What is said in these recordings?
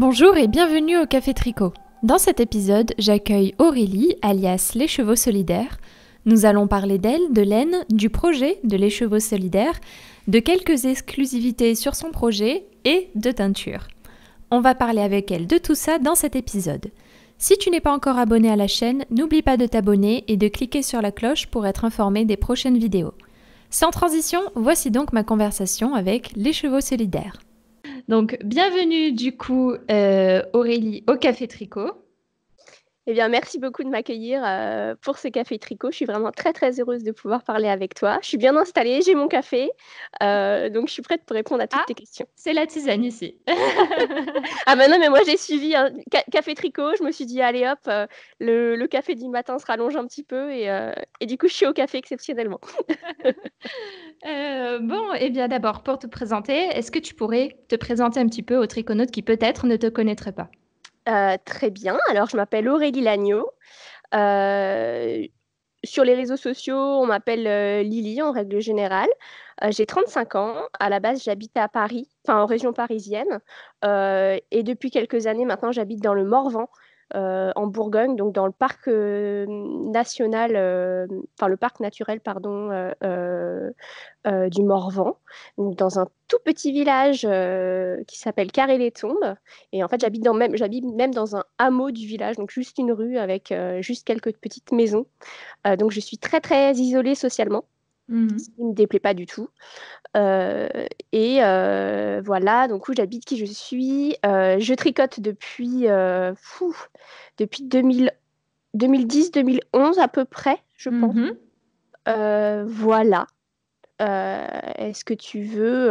Bonjour et bienvenue au Café Tricot. Dans cet épisode, j'accueille Aurélie, alias Les Chevaux Solidaires. Nous allons parler d'elle, de laine, du projet de Les Chevaux Solidaires, de quelques exclusivités sur son projet et de teinture. On va parler avec elle de tout ça dans cet épisode. Si tu n'es pas encore abonné à la chaîne, n'oublie pas de t'abonner et de cliquer sur la cloche pour être informé des prochaines vidéos. Sans transition, voici donc ma conversation avec Les Chevaux Solidaires. Donc, bienvenue du coup, euh, Aurélie, au Café Tricot. Eh bien, merci beaucoup de m'accueillir euh, pour ce café tricot. Je suis vraiment très très heureuse de pouvoir parler avec toi. Je suis bien installée, j'ai mon café, euh, donc je suis prête pour répondre à toutes ah, tes questions. C'est la tisane ici. ah ben non, mais moi j'ai suivi un hein, café tricot. Je me suis dit allez hop, euh, le, café du matin se rallonge un petit peu et, et du coup je suis au café exceptionnellement. bon, et eh bien d'abord pour te présenter, est-ce que tu pourrais te présenter un petit peu aux triconautes qui peut-être ne te connaîtraient pas? Euh, très bien. Alors, je m'appelle Aurélie Lagneau. sur les réseaux sociaux, on m'appelle euh, Lily en règle générale. Euh, j'ai 35 ans. À la base, j'habitais à Paris, enfin en région parisienne. et depuis quelques années maintenant, j'habite dans le Morvan, euh, en Bourgogne, donc dans le parc euh, national, euh, enfin le parc naturel, pardon, du Morvan, dans un tout petit village qui s'appelle Carré-les-Tombes. Et en fait, j'habite même, j'habite même dans un hameau du village, donc juste une rue avec juste quelques petites maisons. donc je suis très très isolée socialement. Mmh. ce qui ne me déplaît pas du tout. Euh, et euh, voilà, donc où j'habite, qui je suis. Euh, je tricote depuis, fou, depuis 2010-2011 à peu près, je pense. Mmh voilà. Est-ce que tu veux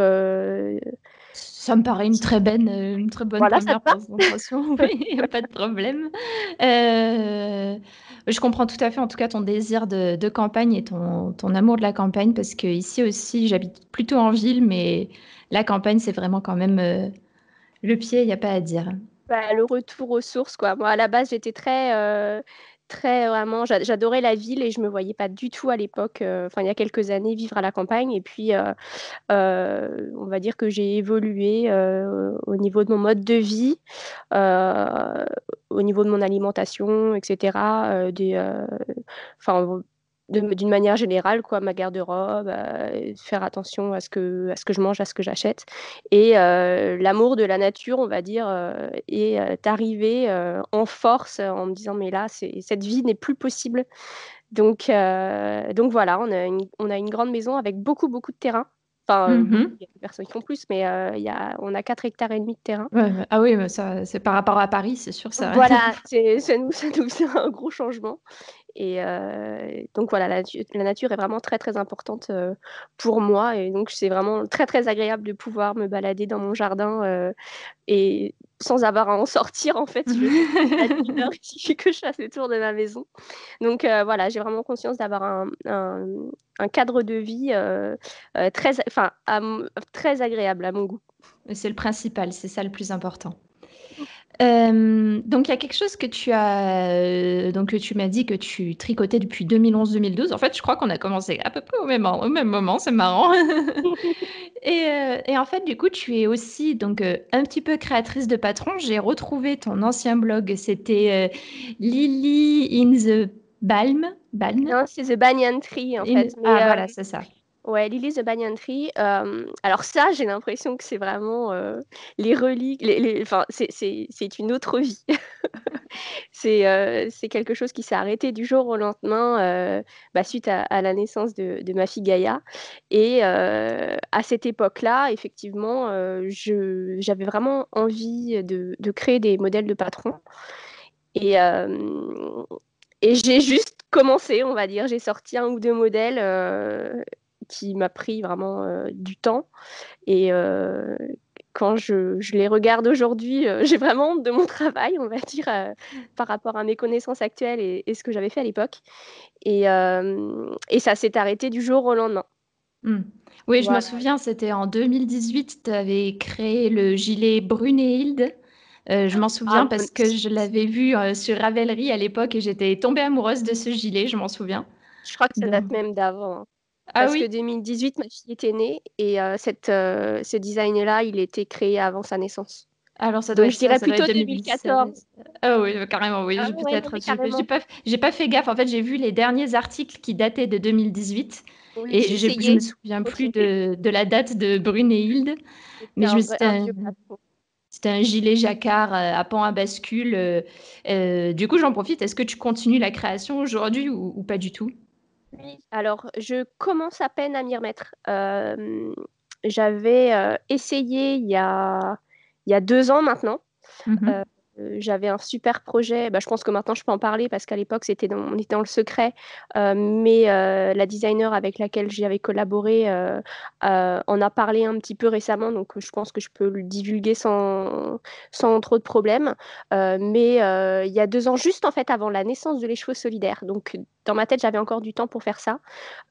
ça me paraît une très, bonne, euh, une très bonne première présentation. il n'y a pas de problème. Euh, je comprends tout à fait, en tout cas, ton désir de, campagne et ton, amour de la campagne, parce que ici aussi, j'habite plutôt en ville, mais la campagne, c'est vraiment quand même euh, le pied, il n'y a pas à dire. Bah, le retour aux sources, quoi. Moi, à la base, j'étais très très vraiment, j'adorais la ville et je me voyais pas du tout à l'époque, euh, enfin il y a quelques années, vivre à la campagne. Et puis, euh, euh, on va dire que j'ai évolué au niveau de mon mode de vie, au niveau de mon alimentation, etc. enfin d'une manière générale, quoi, ma garde-robe, euh, faire attention à ce, que, à ce que je mange, à ce que j'achète. Et euh, l'amour de la nature, on va dire, euh, est arrivé en force en me disant, mais là, cette vie n'est plus possible. Donc, donc voilà, on a une grande maison avec beaucoup, beaucoup de terrain. Enfin, euh, mm-hmm. il y a des personnes qui font plus, mais euh, y on a 4 hectares et demi de terrain. ah oui, ça, c'est par rapport à Paris, c'est sûr. Ça... Voilà, ça nous, un gros changement. Et euh, donc voilà, la, nature est vraiment très très importante pour moi. Et donc c'est vraiment très très agréable de pouvoir me balader dans mon jardin et sans avoir à en sortir en fait. Je... il que je fasse le tour de ma maison. Donc euh, voilà, j'ai vraiment conscience d'avoir un, cadre de vie euh, euh, très, très agréable à mon goût. C'est le principal, c'est ça le plus important. Euh, donc il y a quelque chose que tu as euh, donc tu m'as dit que tu tricotais depuis 2011-2012. En fait, je crois qu'on a commencé à peu près au même, au même moment, c'est marrant. Euh, et, en fait, du coup, tu es aussi donc un petit peu créatrice de patron. J'ai retrouvé ton ancien blog, c'était Lily in the Balm. Non, c'est The Banyan Tree en fait. ah voilà, c'est ça. Ouais, Lily the Banyan Tree. alors ça, j'ai l'impression que c'est vraiment les reliques. Les, c'est une autre vie. c'est c'est quelque chose qui s'est arrêté du jour au lendemain bah, suite à, la naissance de, de, ma fille Gaïa. Et à cette époque-là, effectivement, j'avais vraiment envie de, de, créer des modèles de patrons. Et, et j'ai juste commencé, on va dire. J'ai sorti un ou deux modèles qui m'a pris vraiment euh, du temps. Et euh, quand je, les regarde aujourd'hui, euh, j'ai vraiment honte de mon travail, on va dire, par rapport à mes connaissances actuelles et, ce que j'avais fait à l'époque. Et, et, ça s'est arrêté du jour au lendemain. Hmm. Oui, je m'en souviens, c'était en 2018, tu avais créé le gilet Brunehilde je m'en souviens ah, parce que je l'avais vu sur Ravelry à l'époque et j'étais tombée amoureuse de ce gilet, je m'en souviens. Je crois que ça date même d'avant. Hein. Ah parce que 2018, ma fille était née et euh, cette, euh, ce design-là, il était créé avant sa naissance. Alors ça doit être, je dirais plutôt 2014. Ah oui, carrément, oui, ah Je peut j'ai pas, fait gaffe. En fait, j'ai vu les derniers articles qui dataient de 2018 et je ne me souviens plus de, la date de Brune et Hilde. Mais c'était un gilet jacquard euh, à pan à bascule. du coup, j'en profite. Est-ce que tu continues la création aujourd'hui ou, pas du tout oui, alors je commence à peine à m'y remettre. j'avais essayé il y, a, il y a deux ans maintenant. Mmh euh, j'avais un super projet. Bah, je pense que maintenant je peux en parler parce qu'à l'époque c'était on était dans le secret. Euh, mais euh, la designer avec laquelle j'avais collaboré en a parlé un petit peu récemment, donc je pense que je peux le divulguer sans, sans trop de problèmes. mais il y a deux ans, juste en fait avant la naissance de Les Chevaux Solidaires, donc dans ma tête j'avais encore du temps pour faire ça,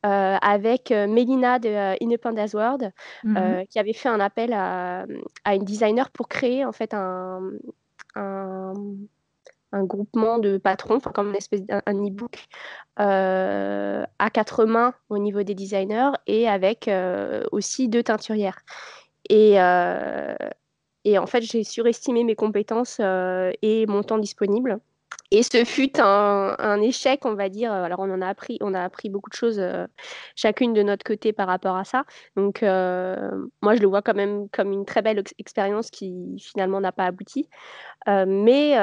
avec Mélina de Independence World mmh qui avait fait un appel à, à une designer pour créer en fait un un, groupement de patrons, comme une espèce d'un e-book euh, à quatre mains au niveau des designers et avec euh, aussi deux teinturières. Et, euh, et en fait, j'ai surestimé mes compétences et mon temps disponible. Et ce fut un, échec, on va dire. Euh, alors, on en a appris, on a appris beaucoup de choses, euh, chacune de notre côté par rapport à ça. Donc, euh, moi, je le vois quand même comme une très belle expérience qui finalement n'a pas abouti. mais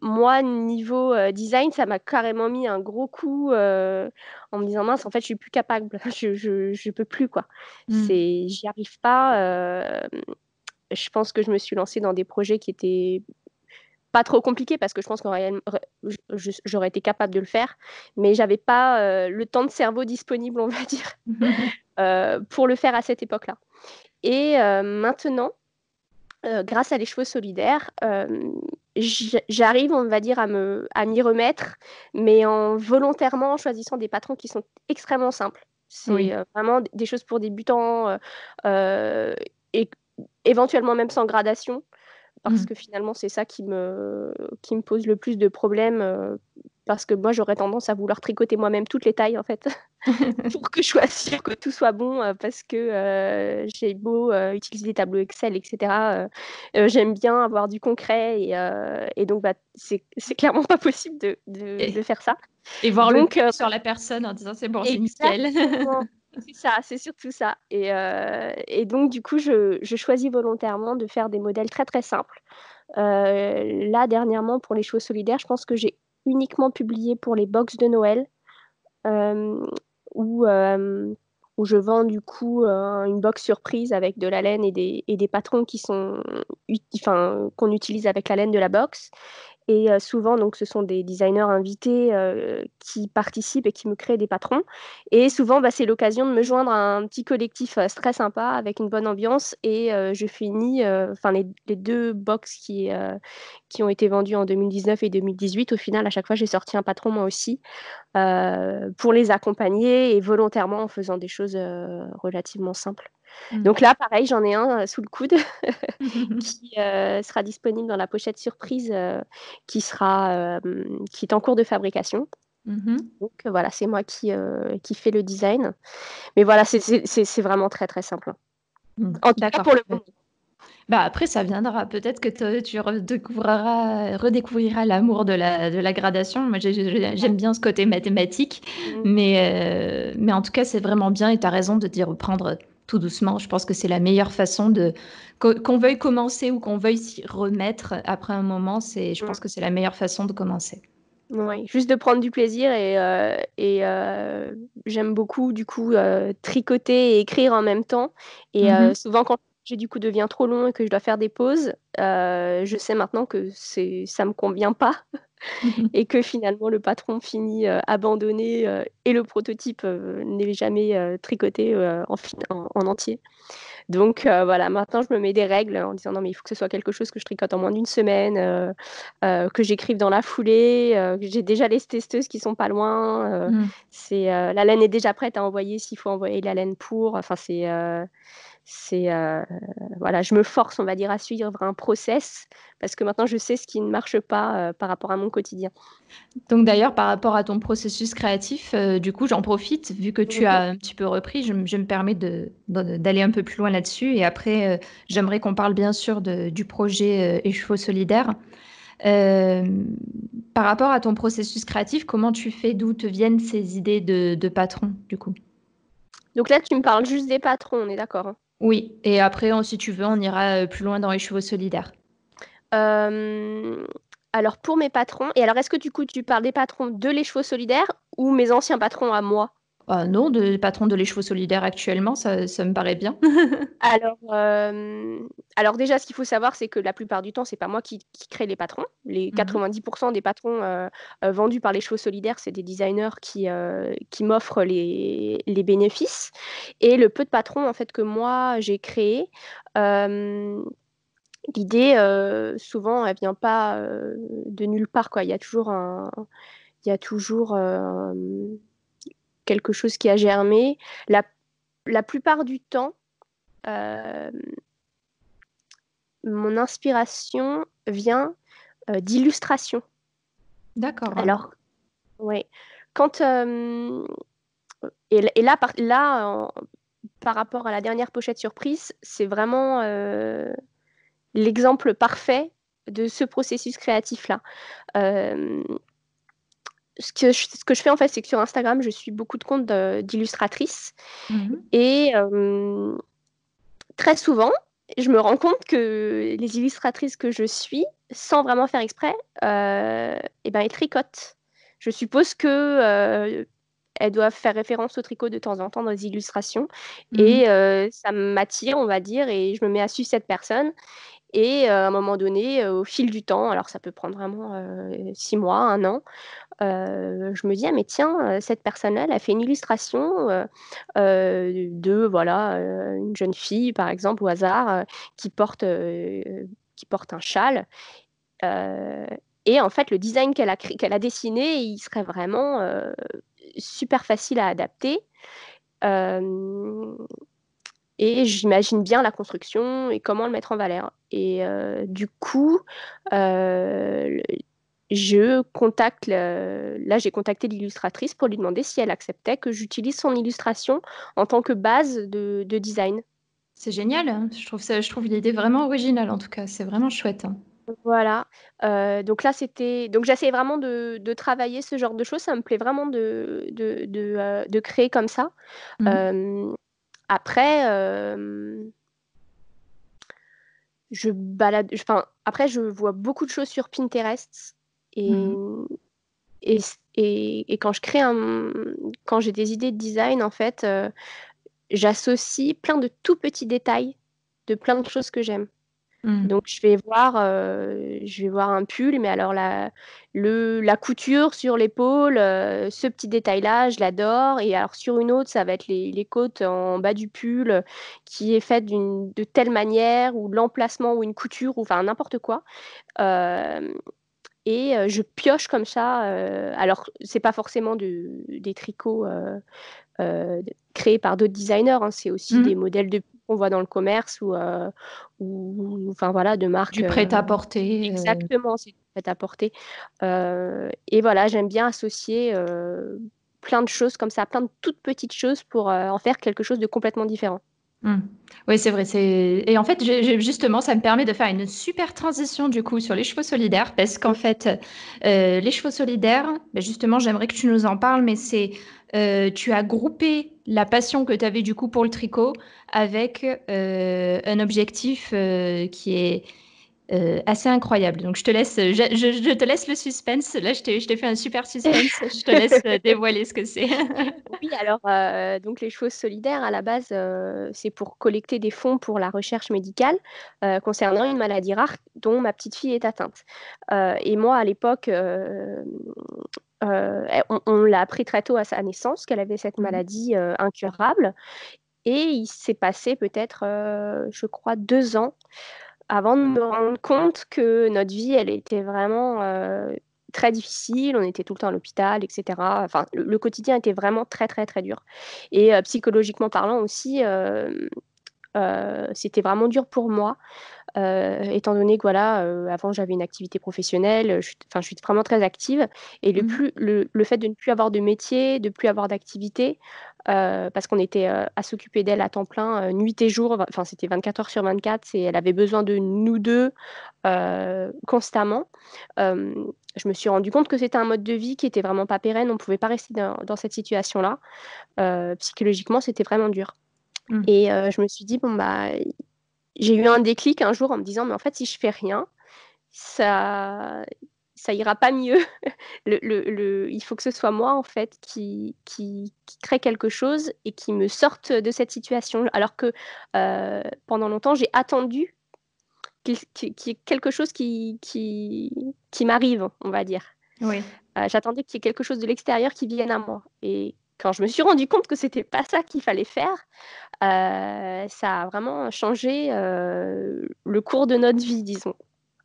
moi, niveau design, ça m'a carrément mis un gros coup en me disant mince, en fait, je suis plus capable, je, ne peux plus quoi. Mmh. C'est, j'y arrive pas je pense que je me suis lancée dans des projets qui étaient pas trop compliqué parce que je pense que j'aurais été capable de le faire, mais j'avais pas euh, le temps de cerveau disponible, on va dire, euh, pour le faire à cette époque-là. Et euh, maintenant, grâce à les cheveux solidaires, j'arrive, on va dire, à me à m'y remettre, mais en volontairement en choisissant des patrons qui sont extrêmement simples. C'est vraiment des choses pour débutants et éventuellement même sans gradation parce mmh. que finalement, c'est ça qui me, qui me pose le plus de problèmes. Euh, parce que moi, j'aurais tendance à vouloir tricoter moi-même toutes les tailles, en fait, pour que je sois sûre que tout soit bon. Euh, parce que euh, j'ai beau utiliser des tableaux Excel, etc. J'aime bien avoir du concret. Et, donc, bah, c'est clairement pas possible de, faire ça. Et voir donc, sur la personne en disant c'est bon, c'est nickel. C'est ça, c'est surtout ça. Et, euh, donc, du coup, je, choisis volontairement de faire des modèles très très simples. Euh, là, dernièrement, pour les chevaux solidaires, je pense que j'ai uniquement publié pour les box de Noël, euh, où, je vends du coup une box surprise avec de la laine et des, patrons qui sont, qu'on utilise avec la laine de la box. Et souvent, donc, ce sont des designers invités qui participent et qui me créent des patrons. Et souvent, bah, c'est l'occasion de me joindre à un petit collectif très sympa avec une bonne ambiance. Et je finis, enfin, les, deux box qui, qui ont été vendues en 2019 et 2018. Au final, à chaque fois, j'ai sorti un patron moi aussi pour les accompagner et volontairement en faisant des choses relativement simples. Mmh. Donc là, pareil, j'en ai un euh, sous le coude qui euh, sera disponible dans la pochette surprise euh, qui, sera, qui est en cours de fabrication. Mmh Donc voilà, c'est moi qui, qui fais le design. Mais voilà, c'est vraiment très très simple. Hein. Mmh. En tout cas pour le moment. Bah après, ça viendra. Peut-être que tu redécouvriras, l'amour de la, de la gradation. Moi, j'aime bien ce côté mathématique. Mais, mais en tout cas, c'est vraiment bien et tu as raison de dire prendre tout doucement. Je pense que c'est la meilleure façon de qu'on veuille commencer ou qu'on veuille s'y remettre après un moment. C'est, je pense mm. que c'est la meilleure façon de commencer. Oui, juste de prendre du plaisir et, euh, euh, j'aime beaucoup du coup euh, tricoter et écrire en même temps. Et mm-hmm. souvent quand j'ai du coup devient trop long et que je dois faire des pauses, je sais maintenant que c'est ça me convient pas. et que finalement le patron finit euh, abandonné euh, et le prototype euh, n'est jamais tricoté en, entier. Donc voilà, maintenant je me mets des règles en disant non mais il faut que ce soit quelque chose que je tricote en moins d'une semaine, que j'écrive dans la foulée, que j'ai déjà les testeuses qui sont pas loin, mm. c'est la laine est déjà prête à envoyer s'il faut envoyer la laine pour, enfin c'est c'est euh, voilà, je me force, on va dire, à suivre un process parce que maintenant je sais ce qui ne marche pas euh, par rapport à mon quotidien. Donc d'ailleurs, par rapport à ton processus créatif, euh, du coup, j'en profite vu que tu mhm. as un petit peu repris, je, me permets d'aller un peu plus loin là-dessus et après, j'aimerais qu'on parle bien sûr de, du projet Échevaux solidaires. par rapport à ton processus créatif, comment tu fais, d'où te viennent ces idées de, de patron, du coup Donc là, tu me parles juste des patrons, on est d'accord hein oui, et après, si tu veux, on ira euh, plus loin dans les chevaux solidaires. Euh, alors, pour mes patrons, et alors est-ce que du coup, tu parles des patrons de les chevaux solidaires ou mes anciens patrons à moi bah, non, de patron de les chevaux solidaires actuellement, ça, me paraît bien. alors, euh, alors déjà, ce qu'il faut savoir, c'est que la plupart du temps, c'est pas moi qui, crée les patrons. Les 90% mhm. des patrons euh, euh, vendus par les chevaux solidaires, c'est des designers qui, qui m'offrent les, bénéfices. Et le peu de patrons en fait que moi j'ai créé. L'idée, souvent, elle vient pas de nulle part. Il y a toujours un, il y a toujours quelque chose qui a germé. La, la plupart du temps, euh, mon inspiration vient euh, d'illustrations. D'accord. Alors, ouais. Quand euh, et, là, par, là, par rapport à la dernière pochette surprise, c'est vraiment l'exemple parfait de ce processus créatif là ce que, je, ce que je fais en fait, c'est que sur Instagram, je suis beaucoup de comptes d'illustratrices. Mhm. Et euh, très souvent, je me rends compte que les illustratrices que je suis, sans vraiment faire exprès, et euh, eh ben, elles tricotent. Je suppose que euh, elles doivent faire référence au tricot de temps en temps dans les illustrations. Mhm. Et ça m'attire, on va dire, et je me mets à suivre cette personne. Et à un moment donné, au fil du temps, alors ça peut prendre vraiment six mois, un an, euh, je me dis ah mais tiens euh, cette personne-là elle a fait une illustration euh, euh de voilà une jeune fille par exemple au hasard qui porte qui porte un châle et en fait le design qu'elle a qu'elle a dessiné il serait vraiment super facile à adapter et j'imagine bien la construction et comment le mettre en valeur. Et du coup, le, je contacte là j'ai contacté l'illustratrice pour lui demander si elle acceptait que j'utilise son illustration en tant que base de, design. C'est génial, hein. je trouve ça, je trouve l'idée vraiment originale en tout cas, c'est vraiment chouette. Hein. Voilà. Euh, donc là, c'était. Donc j'essaie vraiment de, travailler ce genre de choses. Ça me plaît vraiment de, euh, créer comme ça. Mhm. Euh, après, je balade. Enfin, après, je vois beaucoup de choses sur Pinterest. Et, mmh. et, et, quand je crée un, quand j'ai des idées de design, en fait, euh, j'associe plein de tout petits détails de plein de choses que j'aime. Mmh. Donc je vais voir, euh, je vais voir un pull, mais alors la, le, la couture sur l'épaule, euh, ce petit détail-là, je l'adore. Et alors sur une autre, ça va être les, les côtes en bas du pull qui est faite de telle manière ou l'emplacement ou une couture ou enfin n'importe quoi et je pioche comme ça. alors, c'est pas forcément des tricots créés par d'autres designers, hein, c'est aussi mmh. des modèles de qu'on voit dans le commerce ou, enfin voilà, de marques. Du prêt-à-porter. Exactement, c'est du prêt-à-porter. et voilà, j'aime bien associer plein de choses comme ça, plein de toutes petites choses pour en faire quelque chose de complètement différent. Hmm. Oui, c'est vrai. Et en fait, justement, ça me permet de faire une super transition du coup sur les chevaux solidaires, parce qu'en fait, euh, les chevaux solidaires, ben, justement, j'aimerais que tu nous en parles, mais c'est euh, tu as groupé la passion que tu avais du coup pour le tricot avec euh, un objectif qui est euh, assez incroyable. Donc je te laisse, euh, je, te laisse le suspense. Là, je t'ai, fait un super suspense. je te laisse euh, dévoiler ce que c'est. oui, alors donc les choses solidaires à la base, c'est pour collecter des fonds pour la recherche médicale concernant une maladie rare dont ma petite fille est atteinte. et moi, à l'époque. on l'a appris très tôt à sa naissance qu'elle avait cette mmh. maladie incurable et il s'est passé peut-être, je crois, deux ans avant de me rendre compte que notre vie, elle était vraiment euh, très difficile. On était tout le temps à l'hôpital, etc. Enfin, le, quotidien était vraiment très, très, très dur. Et euh, psychologiquement parlant aussi, euh, euh, c'était vraiment dur pour moi. Euh, étant donné que voilà, euh, avant j'avais une activité professionnelle, je, je suis vraiment très active. Et le, mmh plus, le, fait de ne plus avoir de métier, de ne plus avoir d'activité, parce qu'on était à s'occuper d'elle à temps plein, nuit et jour, c'était 24 heures sur 24, elle avait besoin de nous deux constamment. je me suis rendu compte que c'était un mode de vie qui était vraiment pas pérenne, on ne pouvait pas rester dans cette situation-là. psychologiquement, c'était vraiment dur. Mm. Et euh, je me suis dit, bon, bah, j'ai eu un déclic un jour en me disant, mais en fait, si je fais rien, ça, ça ira pas mieux. le, le, il faut que ce soit moi, en fait, qui, qui, crée quelque chose et qui me sorte de cette situation. Alors que euh, pendant longtemps, j'ai attendu qu'il y ait quelque chose qui, qui m'arrive, on va dire. Euh, j'attendais qu'il y ait quelque chose de l'extérieur qui vienne à moi. Et quand je me suis rendu compte que c'était pas ça qu'il fallait faire, euh, ça a vraiment changé euh, le cours de notre vie, disons.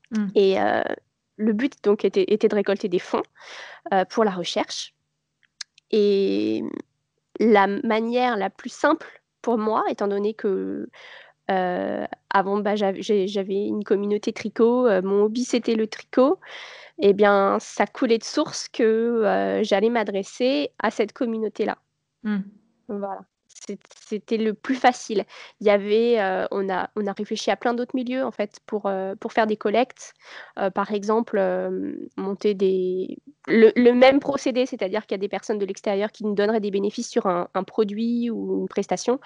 Mmh. Et euh, le but donc était, était, de récolter des fonds pour la recherche. Et la manière la plus simple pour moi, étant donné que euh, avant, bah, j'avais une communauté tricot. Euh, mon hobby, c'était le tricot. et eh bien, ça coulait de source que euh, j'allais m'adresser à cette communauté-là. Mmh. Voilà c'était le plus facile. Il y avait, euh, on, a, on a réfléchi à plein d'autres milieux en fait pour, euh, pour faire des collectes. Euh, par exemple, monter des le, même procédé, c'est-à-dire qu'il y a des personnes de l'extérieur qui nous donneraient des bénéfices sur un, un, produit ou une prestation,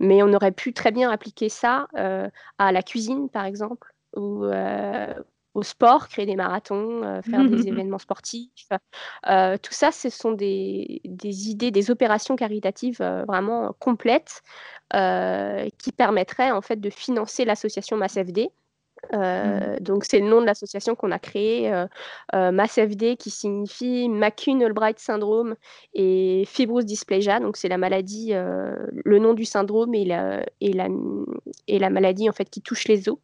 mais on aurait pu très bien appliquer ça à la cuisine par exemple ou, au sport, créer des marathons, euh, faire des mmh mmh événements sportifs. Euh, tout ça, ce sont des, idées, des opérations caritatives euh, vraiment complètes qui permettraient en fait de financer l'association MassFD. Mmh. donc c'est le nom de l'association qu'on a créée, MassFD, qui signifie McCune Albright syndrome et fibrose dysplasia. Donc c'est la maladie, le nom du syndrome et la, maladie en fait qui touche les os.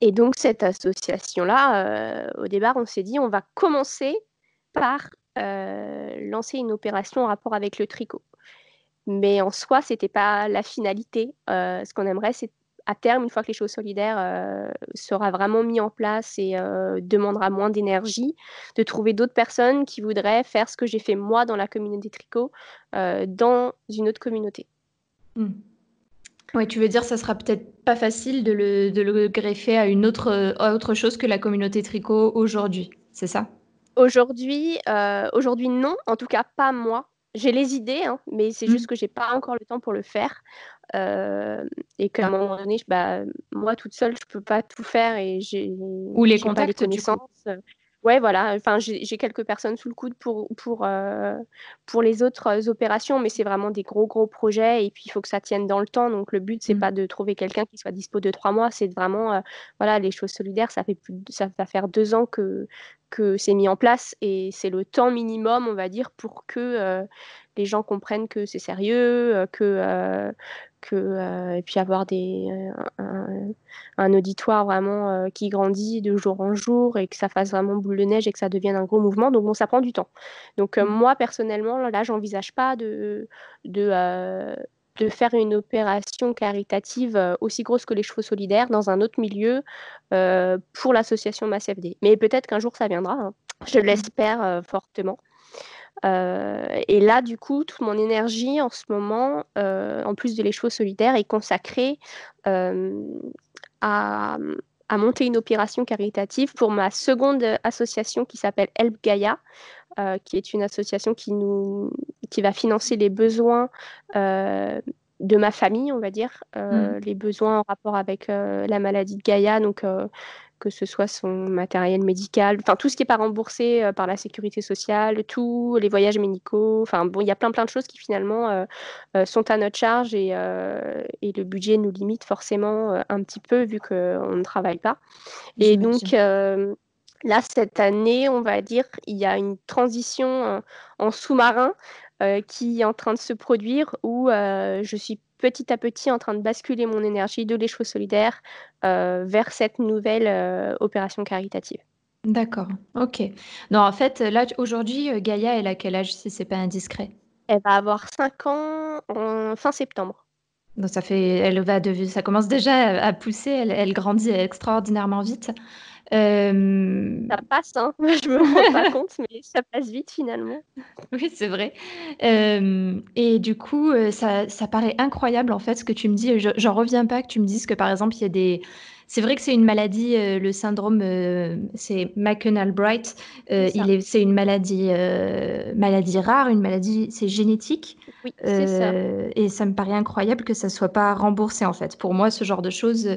Et donc cette association-là, euh, au départ, on s'est dit, on va commencer par euh, lancer une opération en rapport avec le tricot. Mais en soi, ce n'était pas la finalité. Euh, ce qu'on aimerait, c'est à terme, une fois que les choses solidaires seront sera vraiment mis en place et demandera moins d'énergie, de trouver d'autres personnes qui voudraient faire ce que j'ai fait moi dans la communauté tricot dans une autre communauté. Mmh. Oui, tu veux dire, ça sera peut-être pas facile de le, greffer à une autre, euh, autre chose que la communauté tricot aujourd'hui, c'est ça Aujourd'hui, euh, aujourd'hui non, en tout cas pas moi. J'ai les idées, hein, mais c'est juste mmh. que je n'ai pas encore le temps pour le faire. Euh, et qu'à un moment donné, bah, moi toute seule, je peux pas tout faire et j'ai ou les contacts de connaissances. Ouais, voilà. Enfin, j'ai quelques personnes sous le coude pour, pour, euh, pour les autres euh, opérations, mais c'est vraiment des gros, gros projets. Et puis, il faut que ça tienne dans le temps. Donc, le but, c'est mmh. pas de trouver quelqu'un qui soit dispo de trois mois. C'est vraiment, euh, voilà, les choses solidaires, ça fait, plus ça va faire deux ans que, que c'est mis en place et c'est le temps minimum, on va dire, pour que euh, les gens comprennent que c'est sérieux, euh, que, euh, que et puis avoir des, un, un, auditoire vraiment qui grandit de jour en jour et que ça fasse vraiment boule de neige et que ça devienne un gros mouvement. Donc bon, ça prend du temps. Donc mmh. moi personnellement, là, j'envisage pas de, de de faire une opération caritative euh, aussi grosse que les chevaux solidaires dans un autre milieu euh, pour l'association MassFD. Mais peut-être qu'un jour ça viendra, hein. je mmh. l'espère euh, fortement. et là, du coup, toute mon énergie en ce moment, en plus de les chevaux solidaires, est consacrée à, à monter une opération caritative pour ma seconde association qui s'appelle Help Gaia, euh, qui est une association qui, nous, qui va financer les besoins euh, de ma famille, on va dire, euh, mm. les besoins en rapport avec la maladie de Gaïa, donc que ce soit son matériel médical, enfin tout ce qui n'est pas remboursé par la sécurité sociale, tout, les voyages médicaux, enfin bon, il y a plein plein de choses qui finalement sont à notre charge et, et, le budget nous limite forcément un petit peu vu qu'on ne travaille pas. Et donc Là, cette année, on va dire, il y a une transition euh, en sous-marin euh, qui est en train de se produire où euh, je suis petit à petit en train de basculer mon énergie de l'échelle solidaire vers cette nouvelle opération caritative. D'accord, ok. Non, en fait, là, aujourd'hui, Gaïa, elle a quel âge, si c'est pas indiscret Elle va avoir 5 ans en fin septembre. Donc ça fait, elle va de, ça commence déjà à pousser, elle grandit extraordinairement vite. Ça passe, hein je me rends pas compte, mais ça passe vite finalement. Oui, c'est vrai. et du coup, euh, ça, ça, paraît incroyable en fait ce que tu me dis. J'en reviens pas que tu me dises que par exemple, il y a des. C'est vrai que c'est une maladie, euh, le syndrome, euh, c'est McEnalbright. il est, c'est une maladie, maladie rare, une maladie, c'est génétique. Oui, c'est ça. Et ça me paraît incroyable que ça soit pas remboursé en fait. Pour moi, ce genre de choses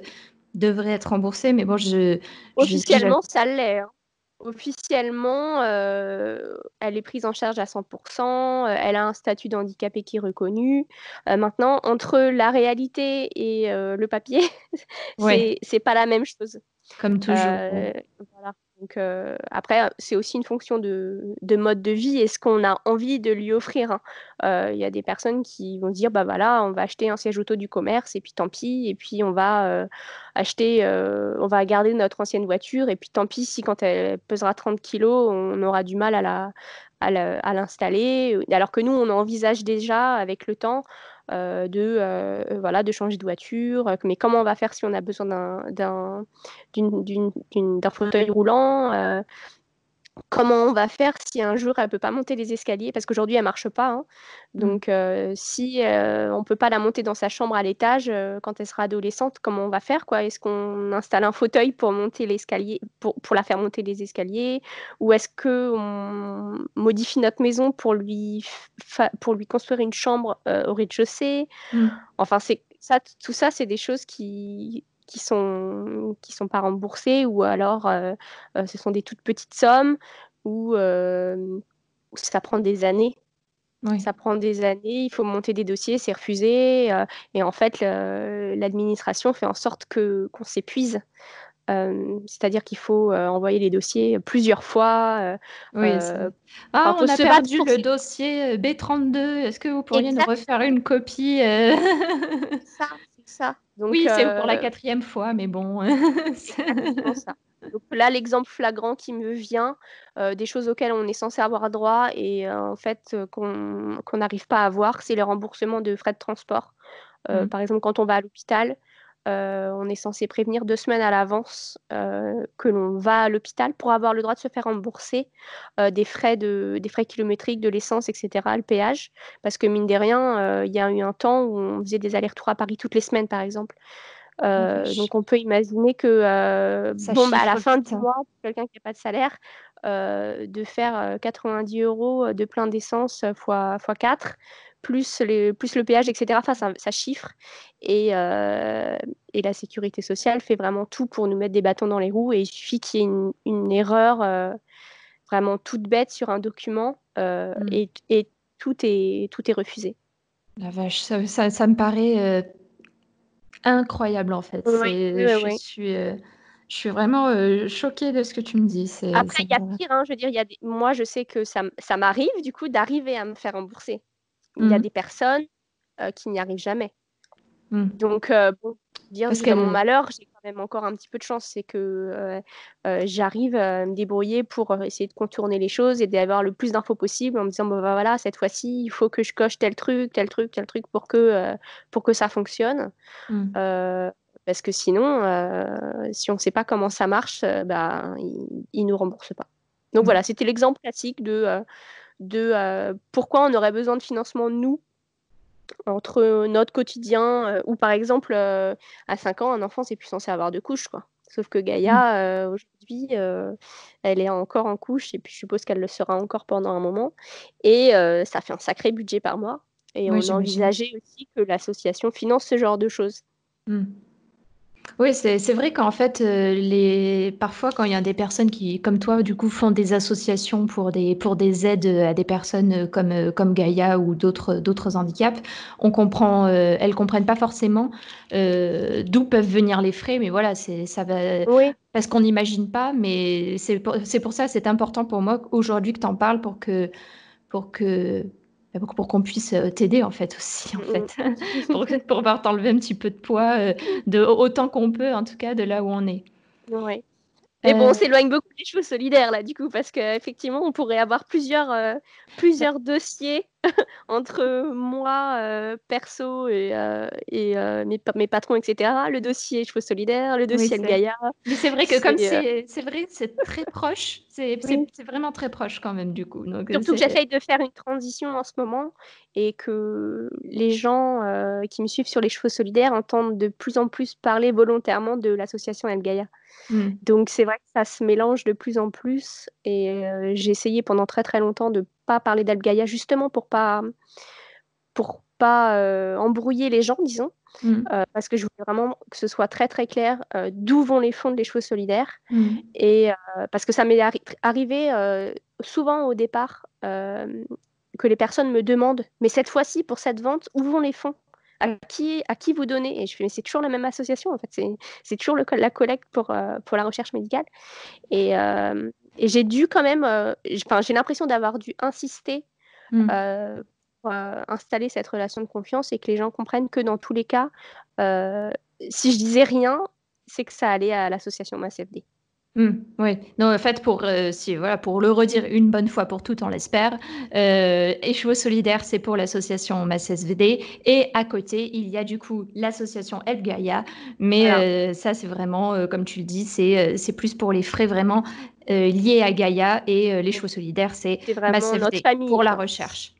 devrait être remboursée, mais bon, je. Officiellement, ça l'est. Hein. Officiellement, euh, elle est prise en charge à 100%, euh, elle a un statut d'handicapé qui est reconnu. Euh, maintenant, entre la réalité et le papier, c'est pas la même chose. Comme toujours. Voilà. Donc euh, après, c'est aussi une fonction de, mode de vie et ce qu'on a envie de lui offrir. Hein. Euh, il y a des personnes qui vont dire bah voilà, on va acheter un siège auto du commerce et puis tant pis, et puis on va euh, acheter, on va garder notre ancienne voiture et puis tant pis si quand elle pesera 30 kilos, on aura du mal à à l'installer, alors que nous, on envisage déjà avec le temps euh, de, euh, voilà, de changer de voiture, euh, mais comment on va faire si on a besoin d'un fauteuil roulant comment on va faire si un jour elle peut pas monter les escaliers Parce qu'aujourd'hui, elle marche pas. Hein. Mmh. Donc, euh, si euh, on peut pas la monter dans sa chambre à l'étage euh, quand elle sera adolescente, comment on va faire quoi Est-ce qu'on installe un fauteuil pour, monter l'escalier, pour, la faire monter les escaliers Ou est-ce qu'on modifie notre maison pour lui, construire une chambre au rez-de-chaussée mmh. Enfin, c'est ça, tout ça, c'est des choses qui qui sont, qui sont pas remboursés ou alors euh, euh, ce sont des toutes petites sommes ou euh, ça prend des années. Oui. Ça prend des années, il faut monter des dossiers, c'est refusé. et en fait, l'administration fait en sorte que qu'on s'épuise. c'est-à-dire qu'il faut envoyer les dossiers plusieurs fois. ah, on a perdu le dossier B32. Est-ce que vous pourriez nous refaire une copie oui, c'est pour la euh, quatrième fois, mais bon. Donc là, l'exemple flagrant qui me vient, euh, des choses auxquelles on est censé avoir droit et euh, en fait qu'on n'arrive pas à avoir, c'est le remboursement de frais de transport. Mmh. Par exemple, quand on va à l'hôpital, euh, on est censé prévenir deux semaines à l'avance euh, que l'on va à l'hôpital pour avoir le droit de se faire rembourser euh, des, frais de, des frais kilométriques, de l'essence, etc., le péage. Parce que mine de rien, il y a eu un temps où on faisait des allers-retours à Paris toutes les semaines, par exemple. donc on peut imaginer que bon, bah, à la fin du hein. mois, quelqu'un qui n'a pas de salaire, euh, de faire 90 euh, euros euh, de plein d'essence fois, fois 4 plus, les, plus le péage, etc. Enfin, ça, ça chiffre. Et, la sécurité sociale fait vraiment tout pour nous mettre des bâtons dans les roues. Et il suffit qu'il y ait une, erreur vraiment toute bête sur un document mm. et, tout, est, tout est refusé. La vache, ça, me paraît incroyable en fait. je suis je suis vraiment choquée de ce que tu me dis. Après, il y a pire. Hein, je veux dire, moi, je sais que ça, m'arrive du coup d'arriver à me faire rembourser. Il y a mmh. des personnes qui n'y arrivent jamais. Mmh. Donc, dire que mon malheur, j'ai quand même encore un petit peu de chance, c'est que j'arrive à me débrouiller pour essayer de contourner les choses et d'avoir le plus d'infos possible en me disant bah, voilà cette fois-ci il faut que je coche tel truc, tel truc, tel truc pour que pour que ça fonctionne. Mmh. Parce que sinon, euh, si on ne sait pas comment ça marche, euh, bah, ils ne nous remboursent pas. Donc mm. voilà, c'était l'exemple classique de, euh, pourquoi on aurait besoin de financement, nous, entre notre quotidien ou par exemple à 5 ans un enfant c'est plus censé avoir de couches quoi. Sauf que Gaïa mm. aujourd'hui elle est encore en couche et puis je suppose qu'elle le sera encore pendant un moment et ça fait un sacré budget par mois et on envisageait aussi que l'association finance ce genre de choses. Mm. Oui, c'est vrai qu'en fait, euh, les... parfois, quand il y a des personnes qui, comme toi, du coup, font des associations pour des, pour des aides à des personnes euh, comme, euh, comme Gaïa ou d'autres handicaps, on comprend, elles ne comprennent pas forcément d'où peuvent venir les frais, mais voilà, ça va. Parce qu'on n'imagine pas, mais c'est pour, pour ça, c'est important pour moi aujourd'hui que tu en parles pour que, pour que pour, qu'on puisse euh, t'aider en fait aussi, en mm. fait, pour, pour pouvoir t'enlever un petit peu de poids, euh, de, autant qu'on peut en tout cas de là où on est. Oui. Mais bon, on euh, s'éloigne beaucoup des choses solidaires là, du coup, parce qu'effectivement, on pourrait avoir plusieurs, plusieurs dossiers entre moi euh, perso et, euh, euh, mes, patrons, etc. Le dossier Chevaux Solidaires, le dossier El Gaïa. Mais c'est vrai que comme c'est vrai, c'est très proche. C'est vraiment très proche quand même du coup. Donc, Surtout que j'essaye de faire une transition en ce moment et que les gens qui me suivent sur les Chevaux Solidaires entendent de plus en plus parler volontairement de l'association El Gaïa. Mmh. Donc c'est vrai que ça se mélange de plus en plus et j'ai essayé pendant très très longtemps de pas parler d'Algaïa, justement pour pas, pour pas euh, embrouiller les gens, disons, mm. euh, parce que je voulais vraiment que ce soit très très clair euh, d'où vont les fonds des chevaux solidaires mm. Et parce que ça m'est arrivé souvent au départ que les personnes me demandent, mais cette fois-ci, pour cette vente, où vont les fonds à qui, à qui vous donnez Et je fais, mais c'est toujours la même association, en fait, c'est toujours la collecte pour, pour la recherche médicale. Et, et j'ai dû quand même, euh, j'ai l'impression d'avoir dû insister hmm. euh, pour euh, installer cette relation de confiance et que les gens comprennent que dans tous les cas, si je disais rien, c'est que ça allait à l'association MassFD. Hmm, oui, non, en fait, pour, euh, si, voilà, pour le redire une bonne fois pour toutes, on l'espère, euh, Solidaires, c'est pour l'association Mass SVD. Et à côté, il y a du coup l'association Help Gaia. Mais euh, ça, c'est vraiment, euh, comme tu le dis, c'est plus pour les frais vraiment liés à Gaia. Et les Solidaires, c'est vraiment pour la recherche.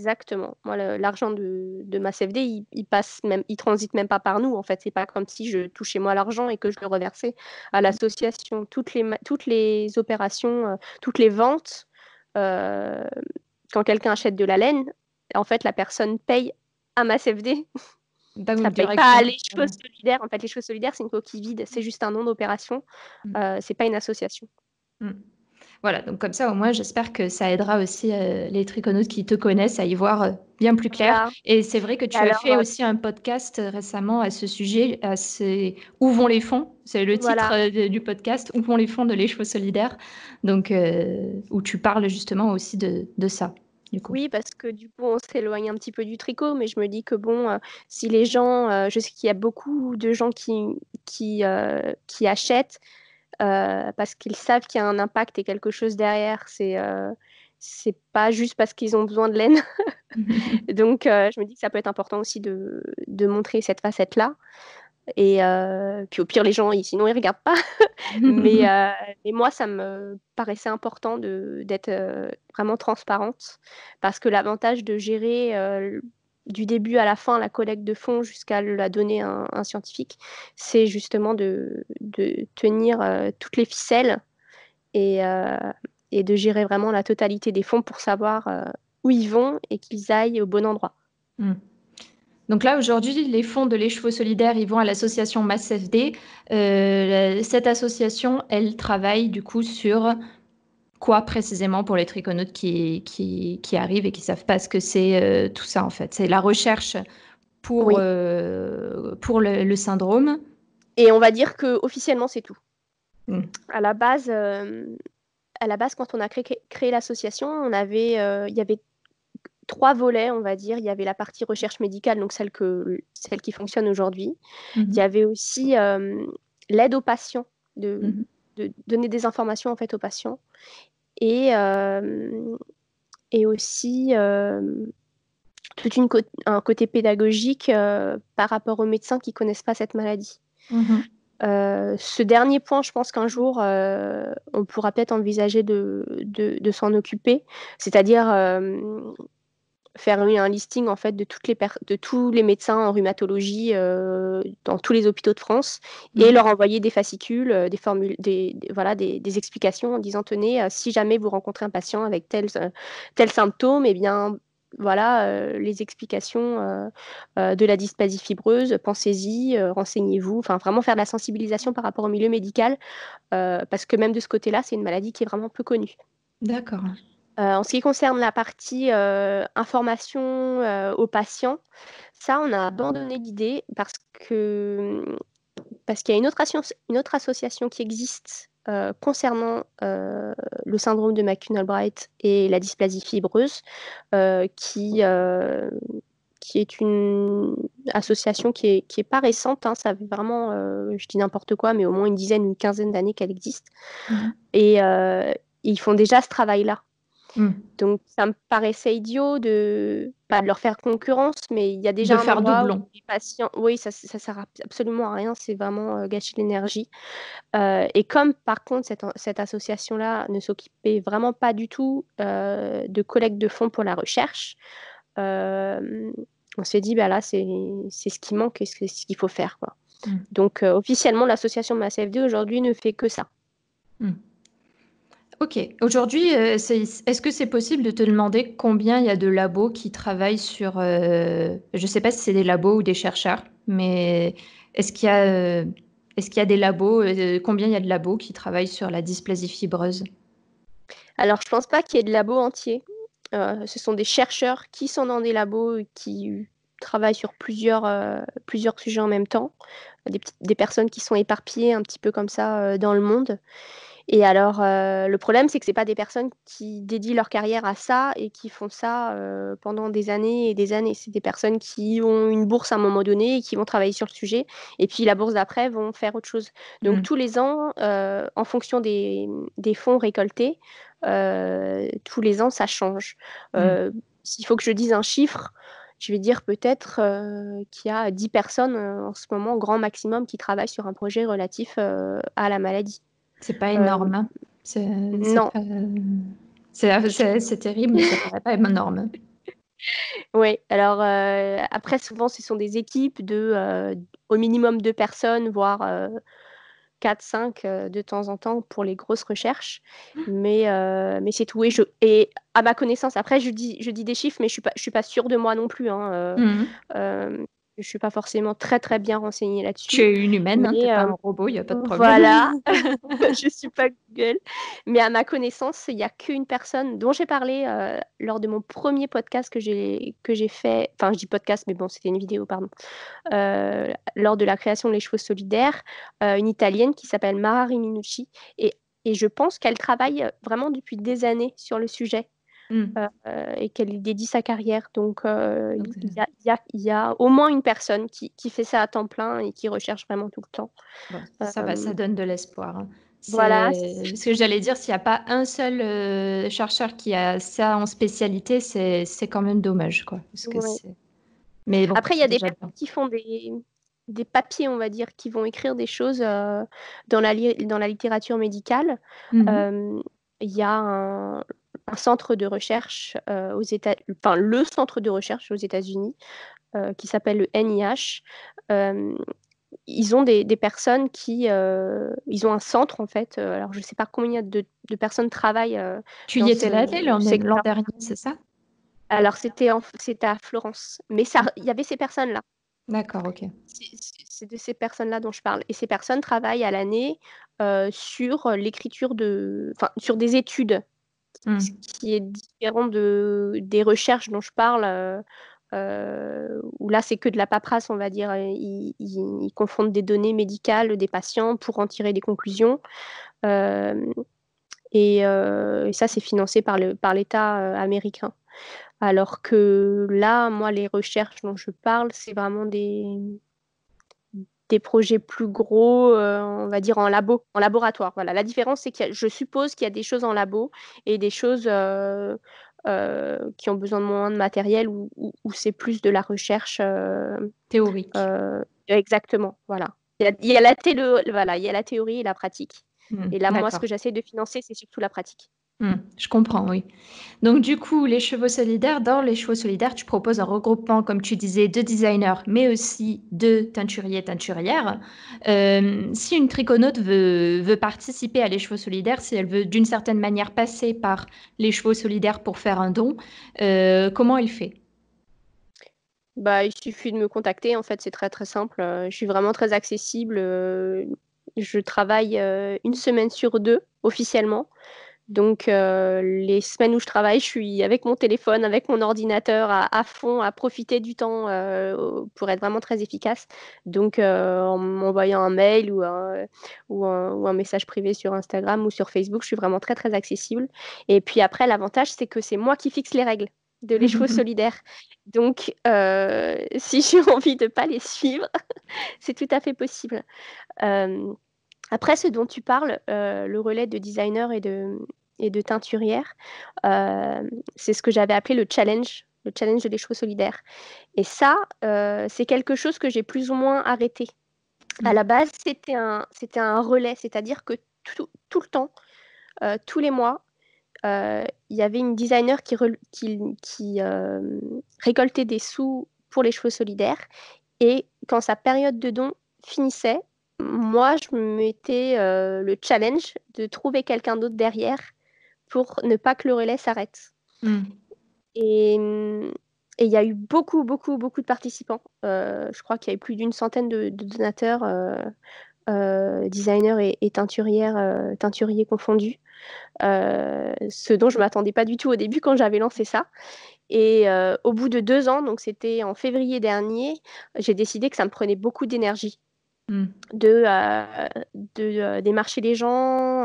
Exactement. Moi, l'argent de, ma CFD, il, passe même, il transite même pas par nous. En fait, c'est pas comme si je touchais moi l'argent et que je le reversais à mmh. l'association. Toutes les, opérations, euh, toutes les ventes, euh, quand quelqu'un achète de la laine, en fait, la personne paye à ma CFD. Mmh. paye pas les choses mmh. solidaires. En fait, les choses solidaires, c'est une coquille vide. C'est juste un nom d'opération. Ce Euh, c'est pas une association. Voilà, donc comme ça, au moins, j'espère que ça aidera aussi euh, les triconautes qui te connaissent à y voir euh, bien plus clair. Et c'est vrai que tu as fait euh aussi un podcast récemment à ce sujet, à Où vont les fonds C'est le titre du podcast, Où vont les fonds de l'écheveau solidaire ?» donc, où tu parles justement aussi de, ça. Du coup. Oui, parce que du coup, on s'éloigne un petit peu du tricot, mais je me dis que bon, si les gens, je sais qu'il y a beaucoup de gens qui, qui achètent, euh, parce qu'ils savent qu'il y a un impact et quelque chose derrière. C'est euh, c'est pas juste parce qu'ils ont besoin de laine. Donc, euh, je me dis que ça peut être important aussi de, de montrer cette facette-là. Et puis, au pire, les gens, sinon, ils regardent pas. mais, mais, moi, ça me paraissait important d'être vraiment transparente parce que l'avantage de gérer du début à la fin, la collecte de fonds jusqu'à la donner à un, scientifique, c'est justement de, tenir euh, toutes les ficelles euh, et, de gérer vraiment la totalité des fonds pour savoir euh, où ils vont et qu'ils aillent au bon endroit. Hmm. Donc là, aujourd'hui, les fonds de l'écheveau solidaire, ils vont à l'association MassFD. cette association, elle travaille du coup sur quoi précisément pour les trichonautes qui, qui, qui arrivent et qui ne savent pas ce que c'est euh, tout ça en fait. C'est la recherche pour, euh, pour le, syndrome. Et on va dire que officiellement c'est tout. Mm. À la base, euh, à la base quand on a créé, créé l'association, on avait, il y avait trois volets, on va dire. Il y avait la partie recherche médicale, donc celle que celle qui fonctionne aujourd'hui. Mm-hmm. Il y avait aussi l'aide aux patients de mm-hmm. de donner des informations en fait aux patients euh, et, aussi euh, tout une un côté pédagogique euh, par rapport aux médecins qui connaissent pas cette maladie. Mmh ce dernier point, je pense qu'un jour, on pourra peut-être envisager de, de, s'en occuper, c'est-à-dire faire un listing en fait de toutes les de tous les médecins en rhumatologie euh, dans tous les hôpitaux de France et mhm. leur envoyer des fascicules, euh, des formules, des, voilà des, explications en disant tenez euh, si jamais vous rencontrez un patient avec tel tel symptôme et eh bien voilà les explications de la dysplasie fibreuse, pensez-y, renseignez-vous, enfin vraiment faire de la sensibilisation par rapport au milieu médical parce que même de ce côté-là c'est une maladie qui est vraiment peu connue. D'accord. Euh, en ce qui concerne la partie euh, information euh, aux patients, ça, on a abandonné l'idée parce que mm, parce qu'il y a une autre, association qui existe concernant le syndrome de McCune-Albright et la dysplasie fibreuse, qui, est une association qui n'est pas récente, hein. ça fait vraiment, je dis n'importe quoi, mais au moins une dizaine, une quinzaine d'années qu'elle existe. Mmh et ils font déjà ce travail-là Mm. Donc, ça me paraissait idiot de pas de leur faire concurrence, mais il y a déjà un faire doublon. les patients. Oui, ça, ça sert absolument à rien. C'est vraiment euh, gâcher l'énergie. Euh, et comme par contre cette, association-là ne s'occupait vraiment pas du tout euh, de collecte de fonds pour la recherche, on s'est dit bah là c'est ce qui manque et c'est ce qu'il faut faire mm. Donc officiellement l'association MassFD aujourd'hui ne fait que ça. Mm. Ok. Aujourd'hui, euh, est-ce que c'est possible de te demander combien il y a de labos qui travaillent sur, euh, je ne sais pas si c'est des labos ou des chercheurs, mais est-ce qu'il y a, euh, des labos, combien il y a de labos qui travaillent sur la dysplasie fibreuse Alors, je ne pense pas qu'il y ait de labos entiers. ce sont des chercheurs qui sont dans des labos qui travaillent sur plusieurs, sujets en même temps. Des, personnes qui sont éparpillées un petit peu comme ça dans le monde. Et alors, euh, le problème, c'est que ce pas des personnes qui dédient leur carrière à ça et qui font ça euh, pendant des années et des années. C'est des personnes qui ont une bourse à un moment donné et qui vont travailler sur le sujet. Et puis, la bourse d'après vont faire autre chose. Donc, mm. tous les ans, euh, en fonction des, fonds récoltés, tous les ans, ça change. Mm. S'il faut que je dise un chiffre, je vais dire peut-être qu'il y a 10 personnes en ce moment, grand maximum, qui travaillent sur un projet relatif à la maladie. C'est pas euh, énorme. Hein. C'est, non. C'est terrible, mais ça paraît pas énorme. Oui, alors euh, après, souvent, ce sont des équipes de euh, au minimum deux personnes, voire quatre, 4-5 de temps en temps pour les grosses recherches. Mais, mais c'est tout. Et, à ma connaissance, après, je dis, je dis des chiffres, mais je ne suis, pas, je suis pas sûre de moi non plus. Hein, mhm je ne suis pas forcément très très bien renseignée là-dessus. Tu es une humaine, hein, tu n'es pas euh, un robot, il n'y a pas de problème. Voilà, je ne suis pas Google. Mais à ma connaissance, il n'y a qu'une personne dont j'ai parlé euh, lors de mon premier podcast que j'ai fait, enfin je dis podcast, mais bon, c'était une vidéo, pardon, euh, lors de la création de Les Chevaux Solidaires, une Italienne qui s'appelle Mara Riminucci. Et, et je pense qu'elle travaille vraiment depuis des années sur le sujet Mm. Euh, et qu'elle dédie sa carrière. Donc, euh, ah, il, y a, au moins une personne qui, qui, fait ça à temps plein et qui recherche vraiment tout le temps. ça, va, ça euh, donne de l'espoir. Hein. Voilà. Ce que j'allais dire, s'il n'y a pas un seul chercheur qui a ça en spécialité, c'est quand même dommage. Quoi, Mais Après, il y a des gens qui font des, des, papiers, on va dire, qui vont écrire des choses dans, la dans la littérature médicale. Mm-hmm. Il y a un, un centre de recherche euh, aux États, enfin le centre de recherche aux États-Unis euh, qui s'appelle le NIH. Euh, ils ont des, personnes qui, ils ont un centre en fait. alors je ne sais pas combien de, de personnes travaillent. tu y étais l'année l'an dernier, c'est ça Alors c'était c'était à Florence, mais ça, il y avait ces personnes là. D'accord, ok. C'est de ces personnes-là dont je parle. Et ces personnes travaillent à l'année sur l'écriture de, enfin, sur des études Mmh. Ce qui est différent de, des recherches dont je parle, euh, euh, où là, c'est que de la paperasse, on va dire. Ils, confondent des données médicales des patients pour en tirer des conclusions. Euh, et, et, ça, c'est financé par, par l'État américain. Alors que là, moi, les recherches dont je parle, c'est vraiment des, des projets plus gros, euh, on va dire en labo, en laboratoire. Voilà. La différence, c'est que je suppose qu'il y a des choses en labo et des choses euh, euh, qui ont besoin de moins de matériel ou, c'est plus de la recherche théorique. exactement. Voilà. Il y a, la voilà, il y la théorie et la pratique. Hmm, et là, moi, ce que j'essaie de financer, c'est surtout la pratique. Hmm, je comprends, oui. Donc du coup, les chevaux solidaires, dans les chevaux solidaires, tu proposes un regroupement, comme tu disais, de designers, mais aussi de teinturiers, teinturières. Euh, si une triconaute veut, participer à les chevaux solidaires, si elle veut d'une certaine manière passer par les chevaux solidaires pour faire un don, euh, comment elle fait bah, il suffit de me contacter, en fait, c'est très très simple. Euh, je suis vraiment très accessible. Je travaille une semaine sur deux officiellement. Donc, euh, les semaines où je travaille, je suis avec mon téléphone, avec mon ordinateur à, fond, à profiter du temps euh, pour être vraiment très efficace. Donc, euh, en m'envoyant un mail ou un, message privé sur Instagram ou sur Facebook, je suis vraiment très, très accessible. Et puis après, l'avantage, c'est que c'est moi qui fixe les règles de les solidaire. solidaires. Donc, si j'ai envie de ne pas les suivre, c'est tout à fait possible. Après, ce dont tu parles, le relais de designer et de, et de teinturière. Euh, c'est ce que j'avais appelé le challenge, le challenge des cheveux solidaires. Et ça, euh, c'est quelque chose que j'ai plus ou moins arrêté. À mm. la base, c'était un, relais, c'est-à-dire que tout, le temps, euh, tous les mois, il y avait une designer qui, récoltait des sous pour les chevaux solidaires. Et quand sa période de don finissait, moi, je me mettais le challenge de trouver quelqu'un d'autre derrière pour ne pas que le relais s'arrête. Hmm. Et il y a eu beaucoup, beaucoup, beaucoup de participants. Euh, je crois qu'il y a eu plus d'une centaine de, donateurs, euh, euh, designers et, teinturières, teinturiers confondus. ce dont je ne m'attendais pas du tout au début quand j'avais lancé ça. Et au bout de deux ans, donc c'était en février dernier, j'ai décidé que ça me prenait beaucoup d'énergie Mmh. de, euh, de euh, démarcher les gens,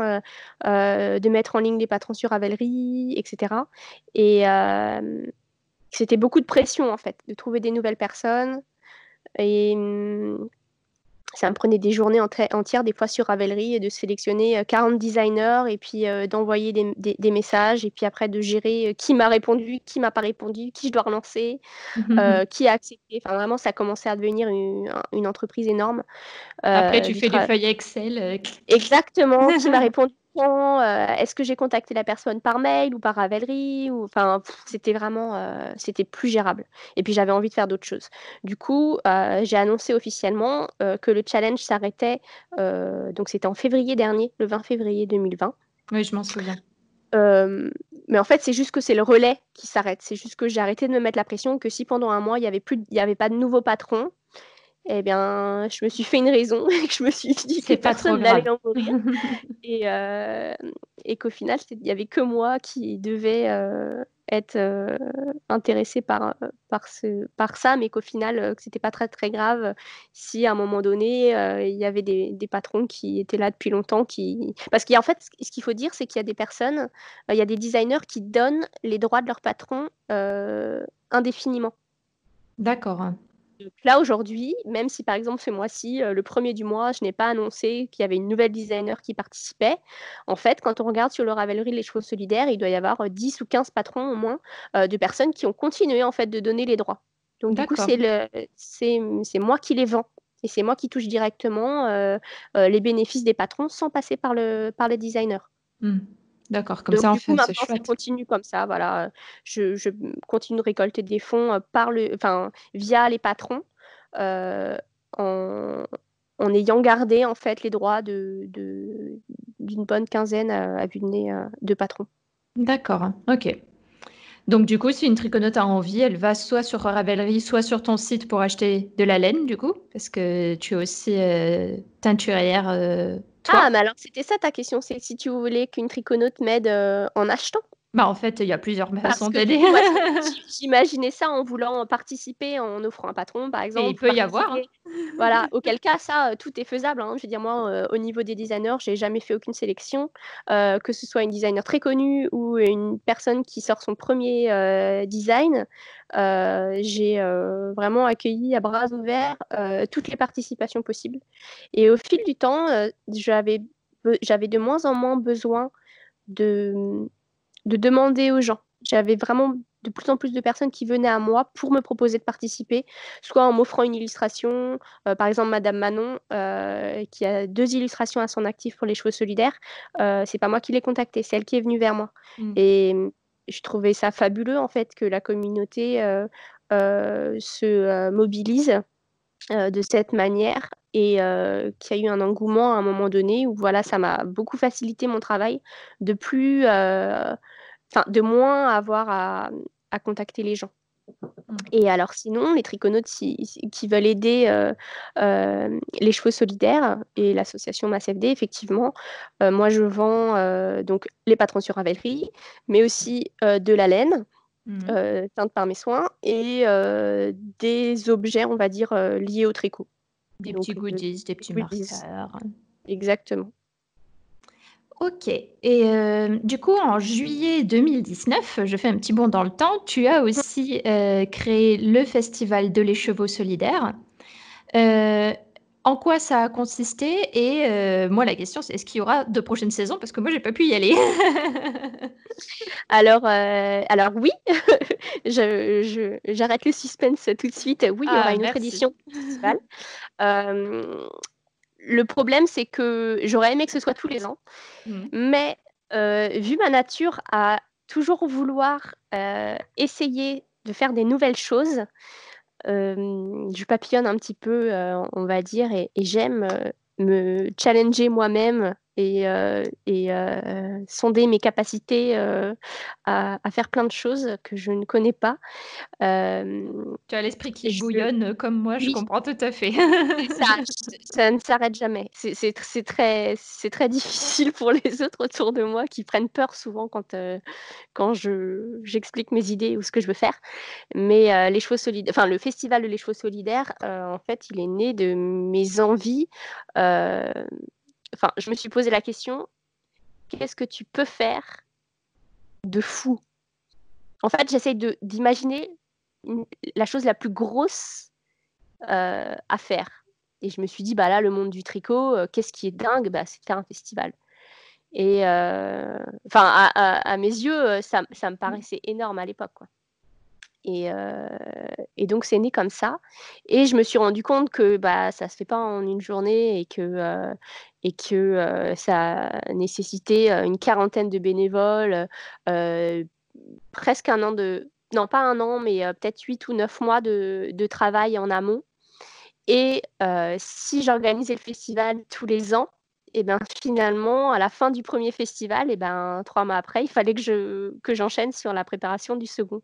euh, de mettre en ligne des patrons sur Ravelry, etc. Et c'était beaucoup de pression en fait, de trouver des nouvelles personnes. Et mmh, ça me prenait des journées entières, des fois sur Ravelry, et de sélectionner 40 euh, designers et puis euh, d'envoyer des, messages et puis après de gérer euh, qui m'a répondu, qui m'a pas répondu, qui je dois relancer, mmh mmh. qui a accepté. Enfin, vraiment, ça a commencé à devenir une, entreprise énorme. après, tu fais des feuilles Excel. Exactement, qui m'a répondu, euh, est-ce que j'ai contacté la personne par mail ou par Ravelry ou enfin c'était vraiment euh, c'était plus gérable. Et puis j'avais envie de faire d'autres choses. Du coup, euh, j'ai annoncé officiellement que le challenge s'arrêtait. donc c'était en février dernier, le 20 février 2020. Oui, je m'en souviens. mais en fait, c'est juste que c'est le relais qui s'arrête. C'est juste que j'ai arrêté de me mettre la pression que si pendant un mois, il n'y avait, avait pas de nouveau patron, eh bien, je me suis fait une raison et je me suis dit que personne n'allait en mourir. Euh, et, qu'au final, il n'y avait que moi qui devais euh, être euh, intéressée par, par, ce, par ça, mais qu'au final, ce n'était pas très, très grave si à un moment donné, il y avait des, patrons qui étaient là depuis longtemps. Qui... Parce qu'en fait, ce qu'il faut dire, c'est qu'il y a des personnes, il y a des designers qui donnent les droits de leurs patrons indéfiniment. D'accord là, aujourd'hui, même si par exemple ce mois-ci, euh, le premier du mois, je n'ai pas annoncé qu'il y avait une nouvelle designer qui participait, en fait, quand on regarde sur le Ravelry les choses solidaires, il doit y avoir 10 euh, ou 15 patrons au moins euh, de personnes qui ont continué en fait de donner les droits. Donc du coup, c'est, moi qui les vends. Et c'est moi qui touche directement les bénéfices des patrons sans passer par, le, par les designers. Hmm. D'accord, comme ça, en fait, c'est chouette. Je continue comme ça, voilà. Je, continue de récolter des fonds euh, par le, via les patrons euh, en, ayant gardé, en fait, les droits d'une de, d'une bonne quinzaine euh, à, vue de nez de patrons. D'accord, ok. Donc, du coup, si une triconote a envie, elle va soit sur Ravelry, soit sur ton site pour acheter de la laine, du coup, parce que tu es aussi teinturière ah, mais alors c'était ça ta question, c'est si tu voulais qu'une triconote m'aide euh, en achetant. Bah, en fait, il y a plusieurs façons d'aider. J'imaginais ça en voulant participer, en offrant un patron, par exemple. il peut y avoir. Hein. Voilà, auquel cas, ça, euh, tout est faisable. Hein. Je veux dire, moi, euh, au niveau des designers, je n'ai jamais fait aucune sélection, euh, que ce soit une designer très connue ou une personne qui sort son premier design. j'ai vraiment accueilli à bras ouverts toutes les participations possibles. Et au fil du temps, j'avais de moins en moins besoin de de demander aux gens. J'avais vraiment de plus en plus de personnes qui venaient à moi pour me proposer de participer, soit en m'offrant une illustration, euh, par exemple Madame Manon, euh, qui a deux illustrations à son actif pour les chevaux solidaires, euh, c'est pas moi qui l'ai contactée, c'est elle qui est venue vers moi. Mm. Et mm, je trouvais ça fabuleux en fait que la communauté euh, se mobilise de cette manière et qu'il y a eu un engouement à un moment donné où voilà ça m'a beaucoup facilité mon travail de plus enfin, de moins avoir à, contacter les gens. Mm. Et alors sinon, les triconautes qui veulent aider euh, euh, les chevaux solidaires et l'association MassFD, effectivement, euh, moi je vends donc les patrons sur Ravelry, mais aussi de la laine mm. teinte par mes soins et des objets, on va dire, liés au tricot. Des petits goodies, des petits marqueurs. Exactement. OK. Et euh, du coup, en juillet 2019, je fais un petit bond dans le temps, tu as aussi euh, créé le Festival de les Chevaux Solidaires. Euh, en quoi ça a consisté Et moi, la question, c'est est-ce qu'il y aura de prochaines saisons Parce que moi, j'ai pas pu y aller. alors, alors oui, je, j'arrête le suspense tout de suite. Oui, il y aura ah, une autre édition le problème, c'est que j'aurais aimé que ce soit tous les ans, mm. mais euh, vu ma nature à toujours vouloir euh, essayer de faire des nouvelles choses, euh, je papillonne un petit peu, on va dire, et j'aime me challenger moi-même et, euh, et euh, sonder mes capacités euh, à, faire plein de choses que je ne connais pas. tu as l'esprit qui bouillonne comme moi, je comprends tout à fait. ça, ça, ne s'arrête jamais. C'est très, très difficile pour les autres autour de moi qui prennent peur souvent quand, quand j'explique mes idées ou ce que je veux faire. Mais les chevaux solidaires, enfin, le festival de Les Chevaux Solidaires, en fait, il est né de mes envies enfin, je me suis posé la question, qu'est-ce que tu peux faire de fou En fait, j'essaye d'imaginer la chose la plus grosse euh, à faire. Et je me suis dit, bah là, le monde du tricot, euh, qu'est-ce qui est dingue bah, C'est faire un festival. Et euh, enfin, à, mes yeux, ça, ça me paraissait énorme à l'époque. Quoi. Euh, et, donc, c'est né comme ça. Et je me suis rendu compte que bah, ça ne se fait pas en une journée et que, euh, et que euh, ça nécessitait une quarantaine de bénévoles, presque un an de. Non, pas un an, mais peut-être huit ou neuf mois de, de, travail en amont. Et si j'organisais le festival tous les ans, et eh ben finalement, à la fin du premier festival, et eh ben trois mois après, il fallait que je que j'enchaîne sur la préparation du second.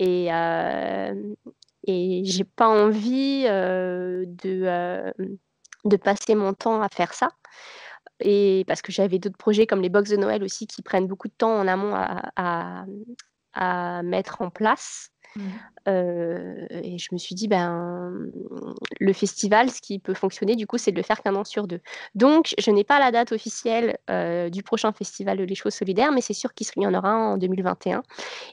Et, je j'ai pas envie de, passer mon temps à faire ça. Et parce que j'avais d'autres projets comme les box de Noël aussi qui prennent beaucoup de temps en amont à mettre en place. Mmh. Euh, et je me suis dit, ben, le festival, ce qui peut fonctionner, du coup, c'est de le faire qu'un an sur deux. Donc, je n'ai pas la date officielle euh, du prochain festival de Les Choses Solidaires, mais c'est sûr qu'il y en aura en 2021.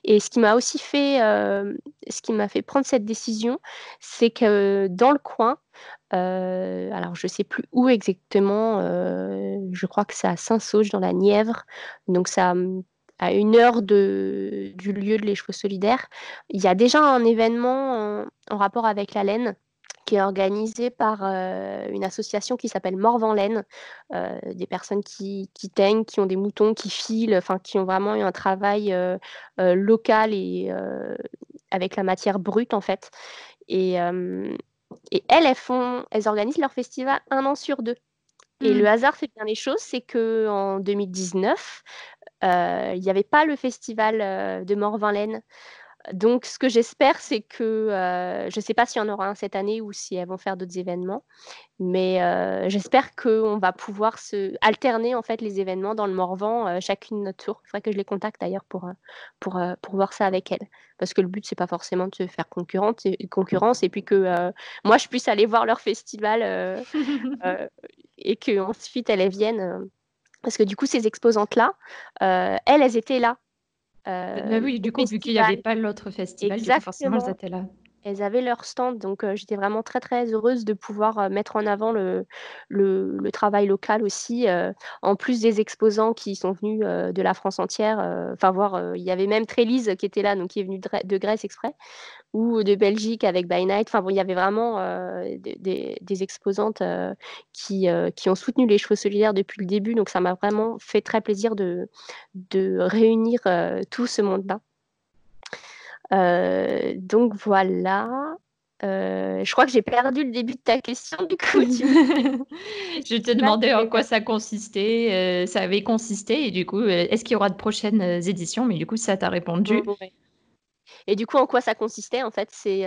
Et ce qui m'a aussi fait, euh, ce qui m'a fait prendre cette décision, c'est que dans le coin, alors, je ne sais plus où exactement. je crois que c'est à Saint-Sauge, dans la Nièvre. Donc, ça à une heure de, du lieu de les solidaire, solidaires, il y a déjà un événement en, rapport avec la laine qui est organisé par euh, une association qui s'appelle Morvan Laine, euh, des personnes qui, qui, teignent, qui ont des moutons, qui filent, enfin qui ont vraiment eu un travail euh, local et avec la matière brute en fait. Et, et elles, elles, font, elles organisent leur festival un an sur deux. Et le mmh. hasard fait bien les choses, c'est que en 2019, euh, il n'y avait pas le festival euh, de morvan laine Donc, ce que j'espère, c'est que euh, je ne sais pas s'il y en aura un cette année ou si elles vont faire d'autres événements, mais j'espère qu'on va pouvoir se alterner en fait les événements dans le Morvan, chacune chacune notre tour. Il faudrait que je les contacte d'ailleurs pour, pour, voir ça avec elles, parce que le but c'est pas forcément de se faire concurrence et, puis que moi je puisse aller voir leur festival et que ensuite elles viennent. Parce que du coup, ces exposantes-là, euh, elles, elles étaient là. Euh, oui, du euh, coup, vu qu'il n'y avait pas l'autre festival, forcément, elles étaient là elles avaient leur stand. Donc, j'étais vraiment très, très heureuse de pouvoir mettre en avant le, travail local aussi, en plus des exposants qui sont venus de la France entière. Enfin, voir, il y avait même Trélise qui était là, donc qui est venue de, Grèce exprès, ou de Belgique avec By Night. Enfin, il y avait vraiment des, exposantes qui, ont soutenu les chevaux solidaires depuis le début. Donc, ça m'a vraiment fait très plaisir de réunir tout ce monde-là. Euh, donc voilà. Euh, je crois que j'ai perdu le début de ta question, du coup. je te demandais en quoi ça consistait, euh, ça avait consisté, et du coup, est-ce qu'il y aura de prochaines éditions Mais du coup, ça t'a répondu. Et du coup, en quoi ça consistait En fait, c'est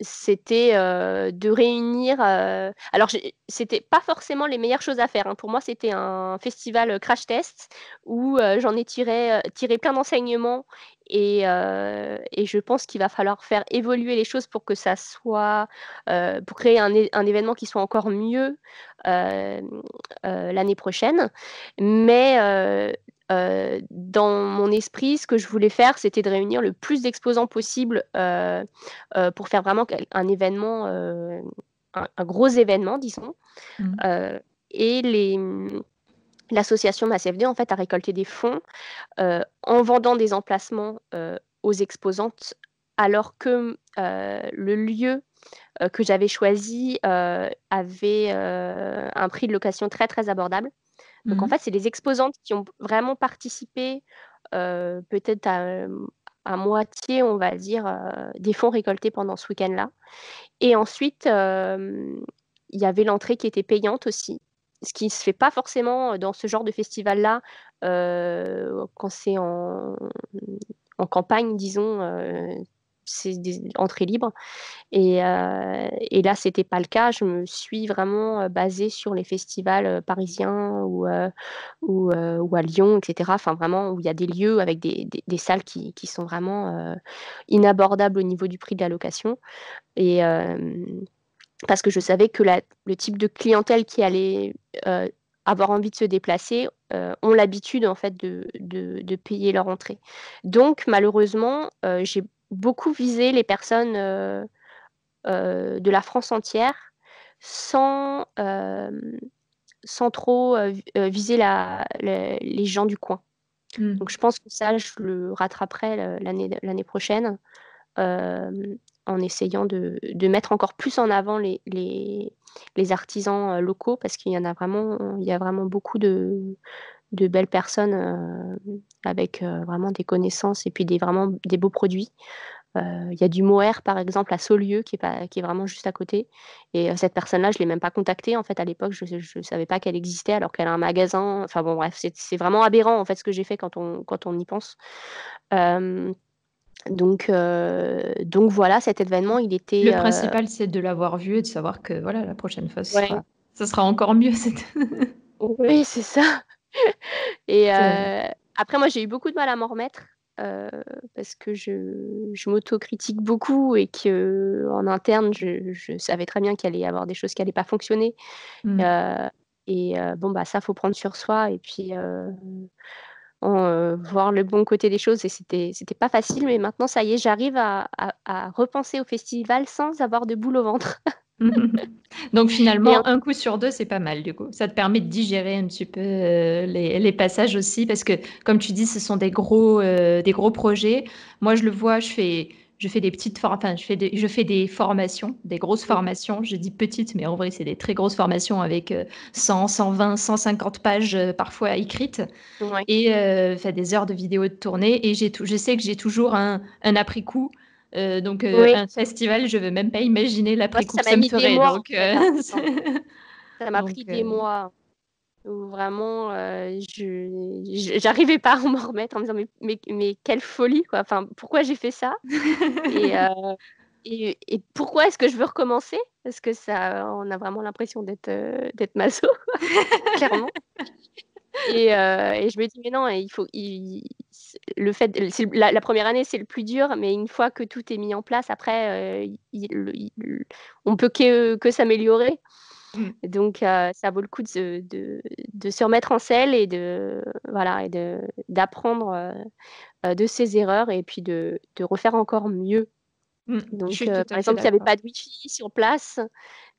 c'était de réunir. alors, c'était pas forcément les meilleures choses à faire. Hein. Pour moi, c'était un festival crash test où j'en ai tiré, plein d'enseignements et, je pense qu'il va falloir faire évoluer les choses pour que ça soit. pour créer un, un, événement qui soit encore mieux l'année prochaine. Mais euh, dans mon esprit, ce que je voulais faire, c'était de réunir le plus d'exposants possible euh, euh, pour faire vraiment un événement, un, gros événement, disons. Mmh. et les, mmh, l'association MassFD, en fait, a récolté des fonds en vendant des emplacements aux exposantes, alors que le lieu que j'avais choisi avait un prix de location très, très abordable. Donc en mmh fait, c'est les exposantes qui ont vraiment participé peut-être à, moitié, on va dire, des fonds récoltés pendant ce week-end-là. Et ensuite, il y avait l'entrée qui était payante aussi, ce qui ne se fait pas forcément dans ce genre de festival-là quand c'est en, mmh, en, campagne, disons c'est des entrées libres. Et, euh, et là, c'était pas le cas. Je me suis vraiment euh, basée sur les festivals euh, parisiens ou, euh, ou, à Lyon, etc. Enfin, vraiment, où il y a des lieux avec des, des, salles qui, qui, sont vraiment inabordables au niveau du prix de la location. Et parce que je savais que le type de clientèle qui allait avoir envie de se déplacer ont l'habitude en fait de, de, payer leur entrée. Donc malheureusement, j'ai beaucoup viser les personnes euh, euh, de la France entière sans, euh, sans trop viser les gens du coin. Hmm. Donc je pense que ça, je le rattraperai l'année prochaine en essayant de, de, mettre encore plus en avant les, les, les artisans locaux parce qu'il y en a vraiment, il y a vraiment beaucoup de, de belles personnes euh, avec euh, vraiment des connaissances et puis des, vraiment des beaux produits. Euh, il y a du Moher, par exemple, à Saulieu, qui est, qui est vraiment juste à côté. Et cette personne-là, je ne l'ai même pas contactée. En fait, à l'époque, je ne savais pas qu'elle existait alors qu'elle a un magasin. Enfin bon, bref, c'est vraiment aberrant, en fait, ce que j'ai fait quand on, quand on y pense. Donc, donc voilà, cet événement, il était. Le principal, c'est de l'avoir vu et de savoir que voilà, la prochaine fois, ça sera encore mieux. oui, c'est ça. et euh, après, moi, j'ai eu beaucoup de mal à m'en remettre euh, parce que je, m'autocritique beaucoup et qu'en en interne, je, savais très bien qu'il allait y avoir des choses qui n'allaient pas fonctionner. Mm. Euh, et bon, bah, ça, faut prendre sur soi et puis voir le bon côté des choses. Et c'était, c'était pas facile, mais maintenant, ça y est, j'arrive à, à repenser au festival sans avoir de boule au ventre. Donc finalement, un coup sur deux, c'est pas mal du coup. Ça te permet de digérer un petit peu euh, les, passages aussi, parce que comme tu dis, ce sont des gros, euh, des gros projets. Moi, je le vois, je fais, je fais des petites enfin, je fais je fais des formations, des grosses formations. Je dis petites, mais en vrai, c'est des très grosses formations avec 100, 120, 150 pages euh, parfois écrites et fait des heures de vidéos de tournée. Et j'ai tout, je sais que j'ai toujours un, un après-coup euh, donc euh, un festival, je ne veux même pas imaginer la coup ça, ça me ferait. Euh, ça m'a pris des mois où vraiment je j'arrivais pas à m'en remettre en me disant mais, mais, quelle folie quoi. Enfin, pourquoi j'ai fait ça et, et, pourquoi est-ce que je veux recommencer Parce que ça, on a vraiment l'impression d'être d'être maso, clairement. Euh, et, je me dis, mais non, il faut, il, le fait, la, première année, c'est le plus dur, mais une fois que tout est mis en place, après, euh, il, on peut que, s'améliorer. Mmh. Donc, euh, ça vaut le coup de, de, se remettre en selle et de voilà et d'apprendre de, ses erreurs et puis de, refaire encore mieux. Mmh. Donc, par exemple, il n'y avait pas de wifi sur place.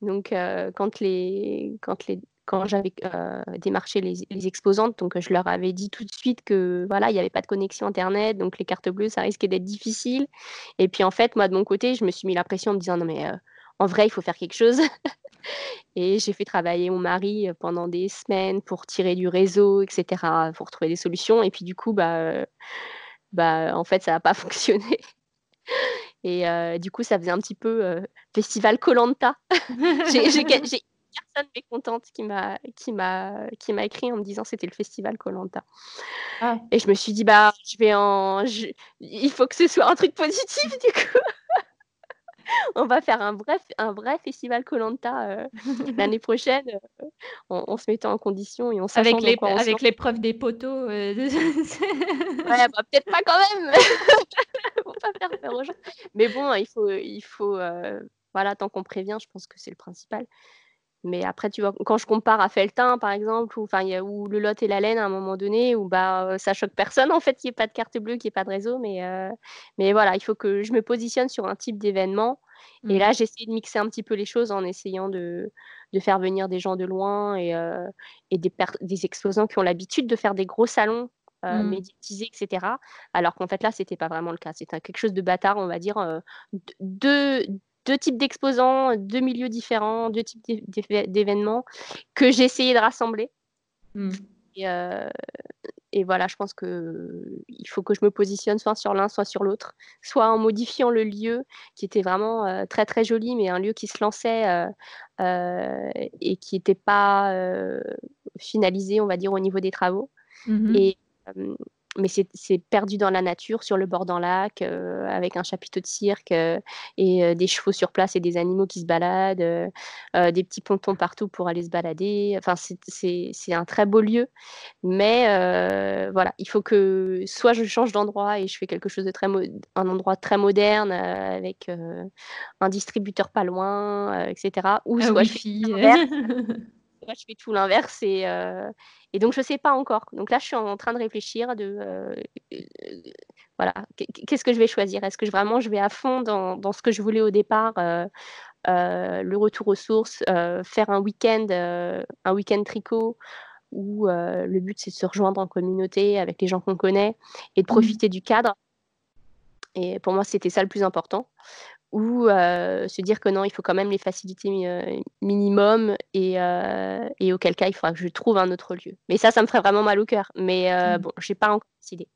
Donc, quand, les, quand les, quand j'avais euh, démarché les, exposantes, donc je leur avais dit tout de suite que voilà, il n'y avait pas de connexion internet, donc les cartes bleues, ça risquait d'être difficile. Et puis en fait, moi de mon côté, je me suis mis la pression en me disant non mais euh, en vrai, il faut faire quelque chose. Et j'ai fait travailler mon mari euh, pendant des semaines pour tirer du réseau, etc., pour trouver des solutions. Et puis du coup, bah, bah en fait, ça n'a pas fonctionné. Et du coup, ça faisait un petit peu festival Colanta. j'ai personne mécontente qui m'a qui m'a qui m'a écrit en me disant c'était le festival Colanta. Ah. Et je me suis dit bah je vais en il faut que ce soit un truc positif du coup. on va faire un vrai un vrai festival Colanta euh, l'année prochaine euh, en, se mettant en condition et on avec les avec l'épreuve des poteaux. Euh, bah, peut-être pas quand même. Mais bon il faut il faut voilà, tant qu'on prévient, je pense que c'est le principal. Mais après, tu vois, quand je compare à Feltin, par exemple, ou où, où le Lot et la laine à un moment donné, où bah, euh, ça choque personne, en fait, qu'il n'y ait pas de carte bleue, qu'il n'y ait pas de réseau. Mais, euh, mais voilà, il faut que je me positionne sur un type d'événement. Et mmh. là, j'essaie de mixer un petit peu les choses en essayant de, de faire venir des gens de loin et, euh, et des, des exposants qui ont l'habitude de faire des gros salons mmh. médiatisés, etc. Alors qu'en fait, là, c'était pas vraiment le cas. C'était quelque chose de bâtard, on va dire. deux, deux types d'exposants, deux milieux différents, deux types d'événements que j'ai essayé de rassembler. Mmh. Euh, et, voilà, je pense qu'il faut que je me positionne soit sur l'un, soit sur l'autre, soit en modifiant le lieu qui était vraiment euh, très très joli, mais un lieu qui se lançait euh, et qui n'était pas finalisé, on va dire, au niveau des travaux. Mmh et mais c'est perdu dans la nature, sur le bord d'un lac, euh, avec un chapiteau de cirque euh, et euh, des chevaux sur place et des animaux qui se baladent, des petits pontons partout pour aller se balader. Enfin, c'est un très beau lieu, mais voilà, il faut que soit je change d'endroit et je fais quelque chose de très un endroit très moderne avec un distributeur pas loin, etc. Ou soit Je Moi, je fais tout l'inverse euh, et, donc je sais pas encore. Donc là, je suis en train de réfléchir de euh, euh, voilà, qu'est-ce que je vais choisir Est-ce que vraiment je vais à fond dans, ce que je voulais au départ le retour aux sources, faire un week-end, un week-end tricot, où le but c'est de se rejoindre en communauté avec les gens qu'on connaît et de mmh. profiter du cadre. Et pour moi, c'était ça le plus important ou se dire que non, il faut quand même les facilités minimum et, et, auquel cas il faudra que je trouve un autre lieu. Mais ça, ça me ferait vraiment mal au cœur. Mais mmh. bon, je n'ai pas encore décidé.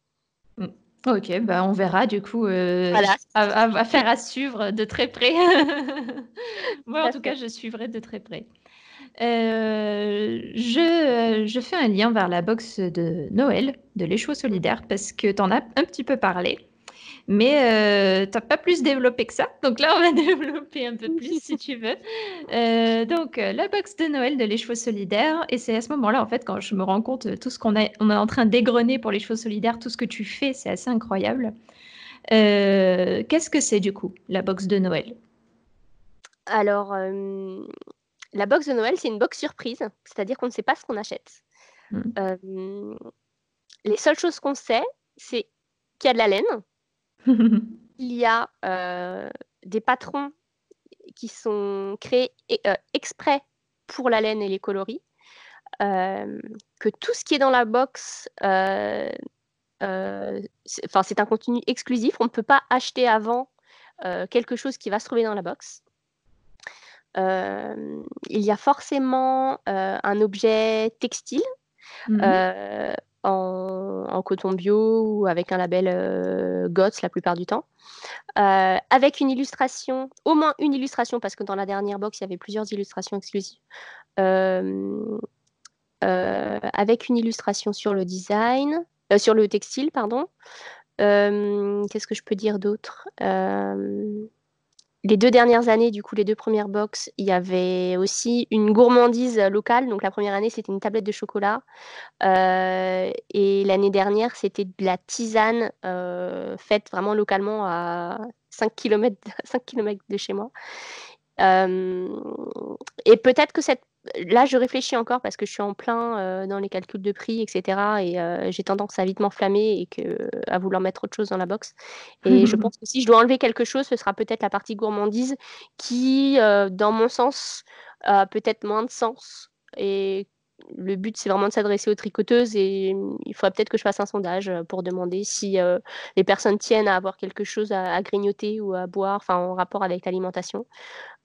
Mmh. Ok, bah, on verra du coup. voilà. À, faire à suivre de très près. Moi, en tout cas, je suivrai de très près. je, je, fais un lien vers la box de Noël, de l'écho solidaire, parce que tu en as un petit peu parlé mais euh, tu n'as pas plus développé que ça. Donc là, on va développer un peu plus si tu veux. Euh, donc, euh, la box de Noël de Les Chevaux Solidaires. Et c'est à ce moment-là, en fait, quand je me rends compte tout ce qu'on est en train d'égrener pour Les Chevaux Solidaires, tout ce que tu fais, c'est assez incroyable. Qu'est-ce que c'est du coup, la box de Noël Alors, la box de Noël, c'est une box surprise, c'est-à-dire qu'on ne sait pas ce qu'on achète. Hmm. les seules choses qu'on sait, c'est qu'il y a de la laine, il y a euh, des patrons qui sont créés euh, exprès pour la laine et les coloris, euh, que tout ce qui est dans la box, c'est un contenu exclusif, on ne peut pas acheter avant quelque chose qui va se trouver dans la box. il y a forcément un objet textile. Mhm en, coton bio ou avec un label euh, GOTS la plupart du temps. Euh, avec une illustration, au moins une illustration, parce que dans la dernière box, il y avait plusieurs illustrations exclusives. Euh, avec une illustration sur le design, sur le textile, pardon. Qu'est-ce que je peux dire d'autre les deux dernières années, du coup, les deux premières box, il y avait aussi une gourmandise locale. Donc la première année, c'était une tablette de chocolat. Euh, et l'année dernière, c'était de la tisane euh, faite vraiment localement à 5 km, 5 km de chez moi. Euh, et peut-être que cette là, je réfléchis encore parce que je suis en plein euh, dans les calculs de prix, etc. Et euh, j'ai tendance à vite m'enflammer et que, à vouloir mettre autre chose dans la box. Et mhm. je pense que si je dois enlever quelque chose, ce sera peut-être la partie gourmandise qui, dans mon sens, a peut-être moins de sens. Et le but, c'est vraiment de s'adresser aux tricoteuses et hum, il faudrait peut-être que je fasse un sondage pour demander si les personnes tiennent à avoir quelque chose à, à grignoter ou à boire, enfin en rapport avec l'alimentation.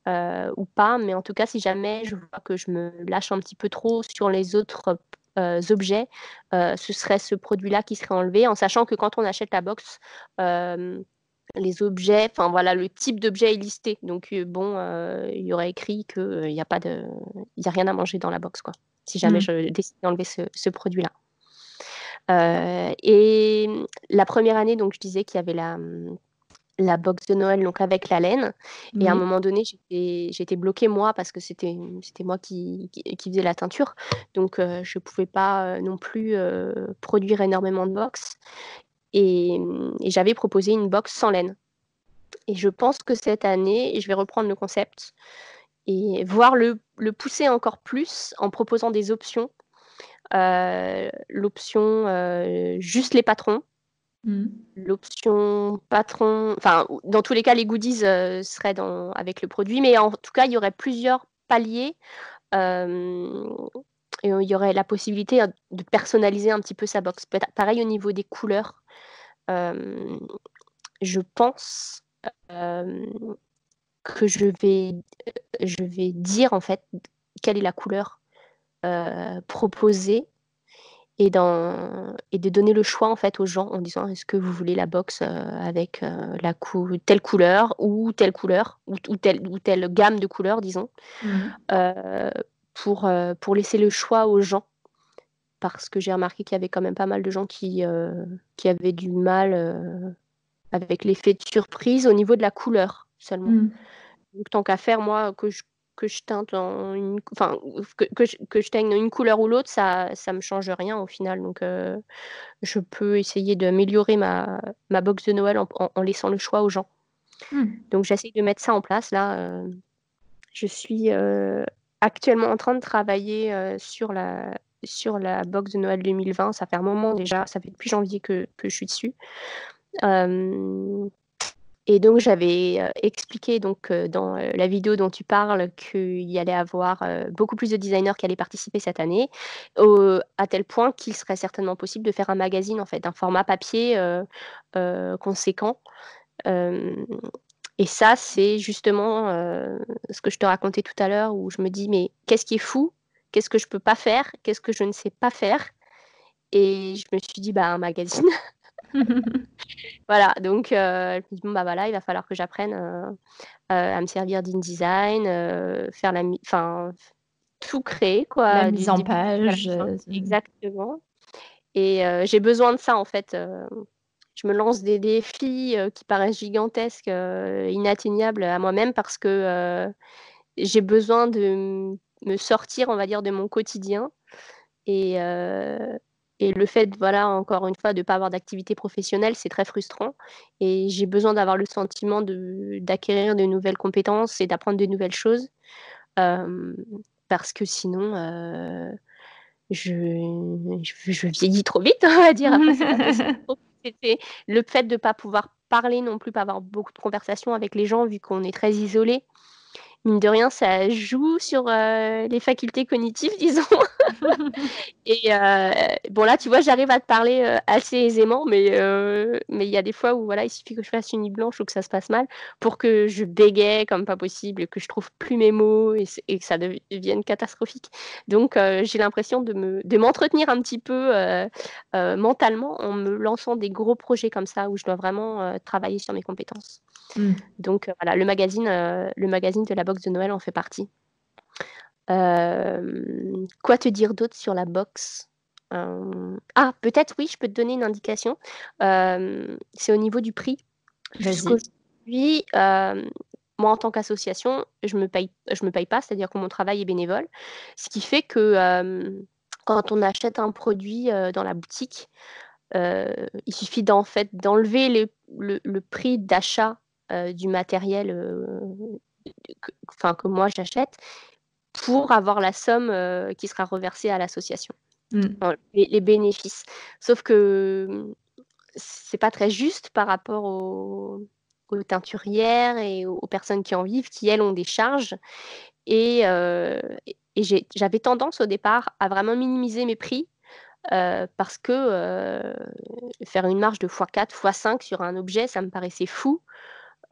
Euh, ou pas, mais en tout cas, si jamais je vois que je me lâche un petit peu trop sur les autres euh, objets, euh, ce serait ce produit-là qui serait enlevé, en sachant que quand on achète la box, les objets, enfin voilà, le type d'objet est listé. Donc bon, il y aurait écrit qu'il n'y a pas de, il y a rien à manger dans la box, quoi. Si jamais mmh. je décide d'enlever ce, ce produit-là. et la première année, donc je disais qu'il y avait la la box de Noël, donc avec la laine. Et à un moment donné, j'étais bloquée, moi, parce que c'était moi qui, qui, faisais la teinture. Donc, euh, je ne pouvais pas euh, non plus euh, produire énormément de box. Et, j'avais proposé une box sans laine. Et je pense que cette année, je vais reprendre le concept et voir le pousser encore plus en proposant des options. L'option juste les patrons, Mmh. L'option patron, enfin, dans tous les cas, les goodies euh, seraient dans, avec le produit, mais en tout cas, il y aurait plusieurs paliers. Euh, et il y aurait la possibilité hein, de personnaliser un petit peu sa box. Pareil au niveau des couleurs, euh, je pense que je vais, je vais dire en fait quelle est la couleur proposée et, de donner le choix en fait aux gens en disant est-ce que vous voulez la box euh, avec euh, la telle couleur ou telle couleur ou, telle, ou telle gamme de couleurs disons mmh. euh, pour, pour laisser le choix aux gens parce que j'ai remarqué qu'il y avait quand même pas mal de gens qui, qui avaient du mal avec l'effet de surprise au niveau de la couleur seulement. Mmh. Donc tant qu'à faire moi que je que je teinte en une, enfin, que, que, je, une couleur ou l'autre, ça, ne me change rien au final. Donc, euh, je peux essayer d'améliorer ma, ma box de Noël en, laissant le choix aux gens. Mmh. Donc, j'essaie de mettre ça en place là. Euh. je suis euh, actuellement en train de travailler sur la sur la box de Noël 2020. Ça fait un moment déjà. Ça fait depuis janvier que, que je suis dessus. Et donc j'avais euh, expliqué donc euh, dans euh, la vidéo dont tu parles qu'il y allait avoir beaucoup plus de designers qui allaient participer cette année, à tel point qu'il serait certainement possible de faire un magazine en fait, un format papier conséquent. et ça, c'est justement ce que je te racontais tout à l'heure où je me dis mais qu'est-ce qui est fou Qu'est-ce que je peux pas faire Qu'est-ce que je ne sais pas faire Et je me suis dit bah un magazine. voilà, donc euh, bah voilà, il va falloir que j'apprenne euh, euh, à me servir d'InDesign, faire la. Enfin, tout créer, quoi. La mise en page. Exactement. Et j'ai besoin de ça, en fait. je me lance des défis qui paraissent gigantesques, inatteignables à moi-même parce que j'ai besoin de me sortir, on va dire, de mon quotidien. Et, et le fait, voilà, encore une fois, de ne pas avoir d'activité professionnelle, c'est très frustrant. Et j'ai besoin d'avoir le sentiment d'acquérir de, nouvelles compétences et d'apprendre de nouvelles choses. parce que sinon, euh, je, vieillis trop vite, on va dire. le fait de ne pas pouvoir parler non plus, pas avoir beaucoup de conversations avec les gens, vu qu'on est très isolé mine de rien, ça joue sur euh, les facultés cognitives, disons. et euh, bon, là, tu vois, j'arrive à te parler euh, assez aisément, mais mais il y a des fois où voilà, il suffit que je fasse une nuit blanche ou que ça se passe mal pour que je bégaye comme pas possible, que je trouve plus mes mots et, que ça devienne catastrophique. Donc, j'ai l'impression de, me, de m'entretenir un petit peu mentalement en me lançant des gros projets comme ça où je dois vraiment travailler sur mes compétences. Mmh. Donc, voilà, le magazine, le magazine de la box de Noël en fait partie. Euh, quoi te dire d'autre sur la box euh, Ah, peut-être oui, je peux te donner une indication. Euh, c'est au niveau du prix. Jusqu'aujourd'hui, moi en tant qu'association, je ne me, paye, me paye pas, c'est-à-dire que mon travail est bénévole. Ce qui fait que quand on achète un produit dans la boutique, il suffit d'en fait d'enlever le, prix d'achat du matériel enfin que, moi j'achète pour avoir la somme euh, qui sera reversée à l'association, mm. les, bénéfices. Sauf que c'est pas très juste par rapport aux, teinturières et aux, personnes qui en vivent, qui elles ont des charges. Et, euh, j'avais tendance au départ à vraiment minimiser mes prix euh, parce que faire une marge de x4, x5 sur un objet, ça me paraissait fou.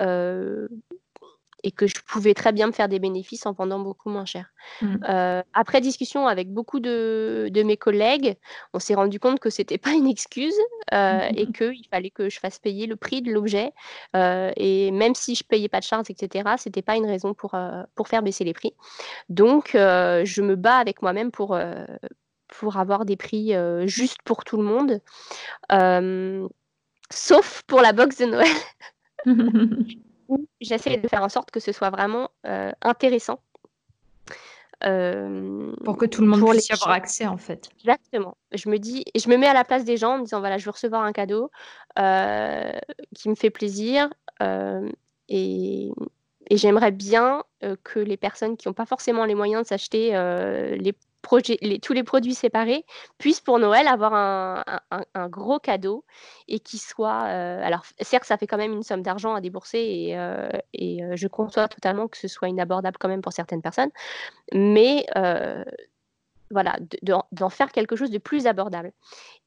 Euh, et que je pouvais très bien me faire des bénéfices en vendant beaucoup moins cher. Mmh. Euh, après discussion avec beaucoup de, mes collègues, on s'est rendu compte que ce n'était pas une excuse euh, et mmh. qu'il fallait que je fasse payer le prix de l'objet. Euh, et même si je ne payais pas de charges, etc., ce n'était pas une raison pour, pour faire baisser les prix. Donc, je me bats avec moi-même pour, pour avoir des prix justes pour tout le monde, sauf pour la box de Noël. j'essaie de faire en sorte que ce soit vraiment euh, intéressant. Euh, pour que tout le monde puisse y avoir accès en fait. Exactement. Je me dis, je me mets à la place des gens en me disant voilà, je veux recevoir un cadeau euh, qui me fait plaisir et, et j'aimerais bien que les personnes qui n'ont pas forcément les moyens de s'acheter les tous les produits séparés puissent pour Noël avoir un, gros cadeau et qui soit. Euh, alors, certes, ça fait quand même une somme d'argent à débourser et, euh, euh, je conçois totalement que ce soit inabordable quand même pour certaines personnes, mais voilà, d'en faire quelque chose de plus abordable.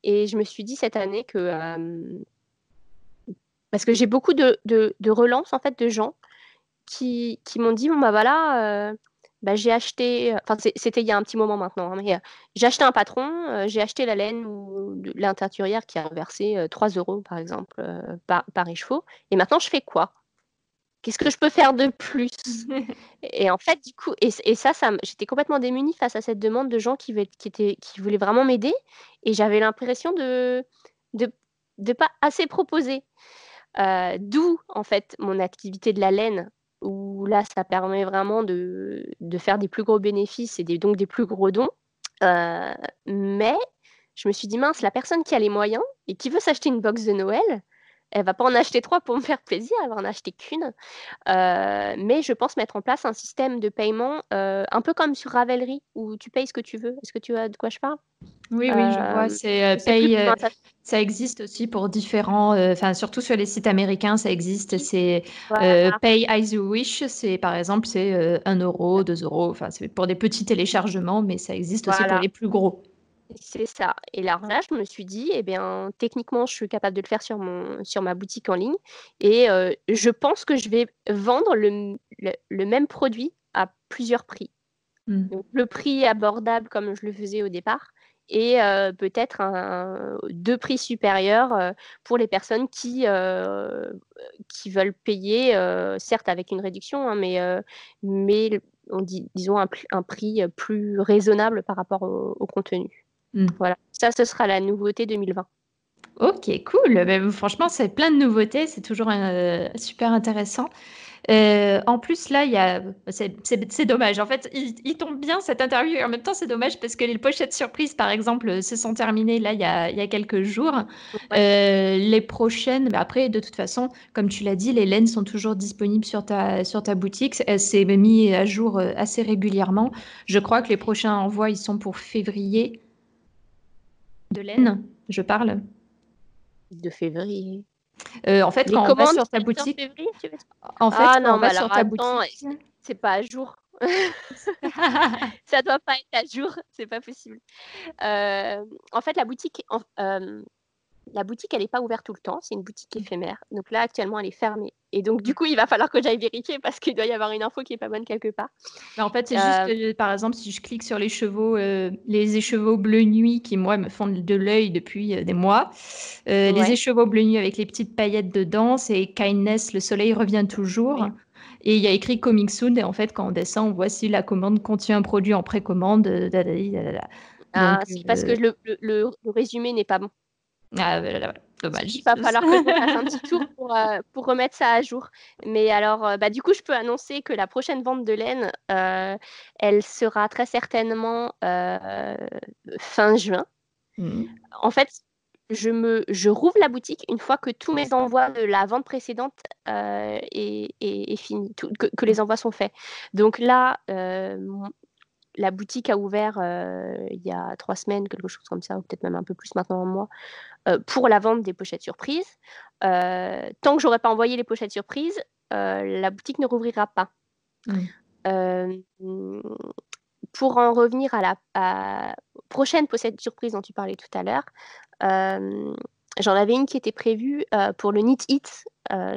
Et je me suis dit cette année que. parce que j'ai beaucoup de, relances en fait de gens qui, m'ont dit bon bah voilà bah, j'ai acheté, euh, enfin c'était il y a un petit moment maintenant, hein, euh, j'ai acheté un patron, euh, j'ai acheté la laine ou l'interturière qui a versé 3 euros par exemple par, par, écheveau, et maintenant je fais quoi Qu'est-ce que je peux faire de plus Et en fait, du coup, et, ça, j'étais complètement démunie face à cette demande de gens qui, étaient, qui voulaient vraiment m'aider, et j'avais l'impression de ne pas assez proposer. D'où, en fait, mon activité de la laine où là, ça permet vraiment de, faire des plus gros bénéfices et donc des plus gros dons. Euh, mais je me suis dit, mince, la personne qui a les moyens et qui veut s'acheter une box de Noël, elle va pas en acheter trois pour me faire plaisir, elle va en acheter qu'une. Euh, mais je pense mettre en place un système de paiement euh, un peu comme sur Ravelry où tu payes ce que tu veux. Est-ce que tu vois de quoi je parle Oui, oui, je vois. Euh, ça... existe aussi pour différents, enfin surtout sur les sites américains, ça existe. C'est pay as you wish. C'est par exemple c'est 1 euro, 2 euros. Enfin c'est pour des petits téléchargements, mais ça existe aussi pour les plus gros. C'est ça. Et là, je me suis dit, eh bien, techniquement, je suis capable de le faire sur, mon, sur ma boutique en ligne. Et je pense que je vais vendre le, même produit à plusieurs prix. Mmh. le prix abordable comme je le faisais au départ et peut-être un, deux prix supérieurs pour les personnes qui, qui veulent payer, certes avec une réduction, hein, mais, mais on dit, disons un, prix plus raisonnable par rapport au contenu. Mm. Voilà, ça, ce sera la nouveauté 2020. Ok, cool. Mais ben, franchement, c'est plein de nouveautés. C'est toujours euh, super intéressant. Euh, en plus, là, il y a... c'est dommage. En fait, il, tombe bien cette interview. Et en même temps, c'est dommage parce que les pochettes surprises, par exemple, se sont terminées là, il y a, quelques jours. Euh, les prochaines, mais ben, après, de toute façon, comme tu l'as dit, les laines sont toujours disponibles sur ta, sur ta boutique. Elle s'est mise à jour assez régulièrement. Je crois que les prochains envois, ils sont pour février. De laine, je parle. De février. Euh, en fait, on va sur ta boutique. En fait, ah on sur ta boutique. C'est pas à jour. ça doit pas être à jour, c'est pas possible. Euh, en fait, la boutique, en, euh, la boutique, elle n'est pas ouverte tout le temps, c'est une boutique mmh. éphémère. Donc là, actuellement, elle est fermée. Et donc, du mmh. coup, il va falloir que j'aille vérifier parce qu'il doit y avoir une info qui n'est pas bonne quelque part. Bah, en fait, c'est euh, juste que, par exemple, si je clique sur les chevaux, euh, les échevaux bleu nuit qui, moi, me font de l'œil depuis euh, des mois, les échevaux bleu nuit avec les petites paillettes dedans, c'est Kindness, le soleil revient toujours. Et il y a écrit Coming Soon. Et en fait, quand on descend, on voit si la commande contient un produit en précommande. Ah, c'est parce que le résumé n'est pas bon. Ah, bah, dommage. Il va falloir que je fasse un petit tour pour, euh, pour, remettre ça à jour. Mais alors, euh, bah, du coup, je peux annoncer que la prochaine vente de laine, euh, elle sera très certainement fin juin. Hmm. En fait, je, me, je rouvre la boutique une fois que tous mes envois de la vente précédente est, est, fini, que, les envois sont faits. Donc là, la boutique a ouvert il y a trois semaines, quelque chose comme ça, ou peut-être même un peu plus maintenant en mois. Euh, pour la vente des pochettes surprises. Euh, tant que j'aurai pas envoyé les pochettes surprises, euh, la boutique ne rouvrira pas. Mm. pour en revenir à la prochaine pochette surprise dont tu parlais tout à l'heure, J'en avais une qui était prévue pour le Knit It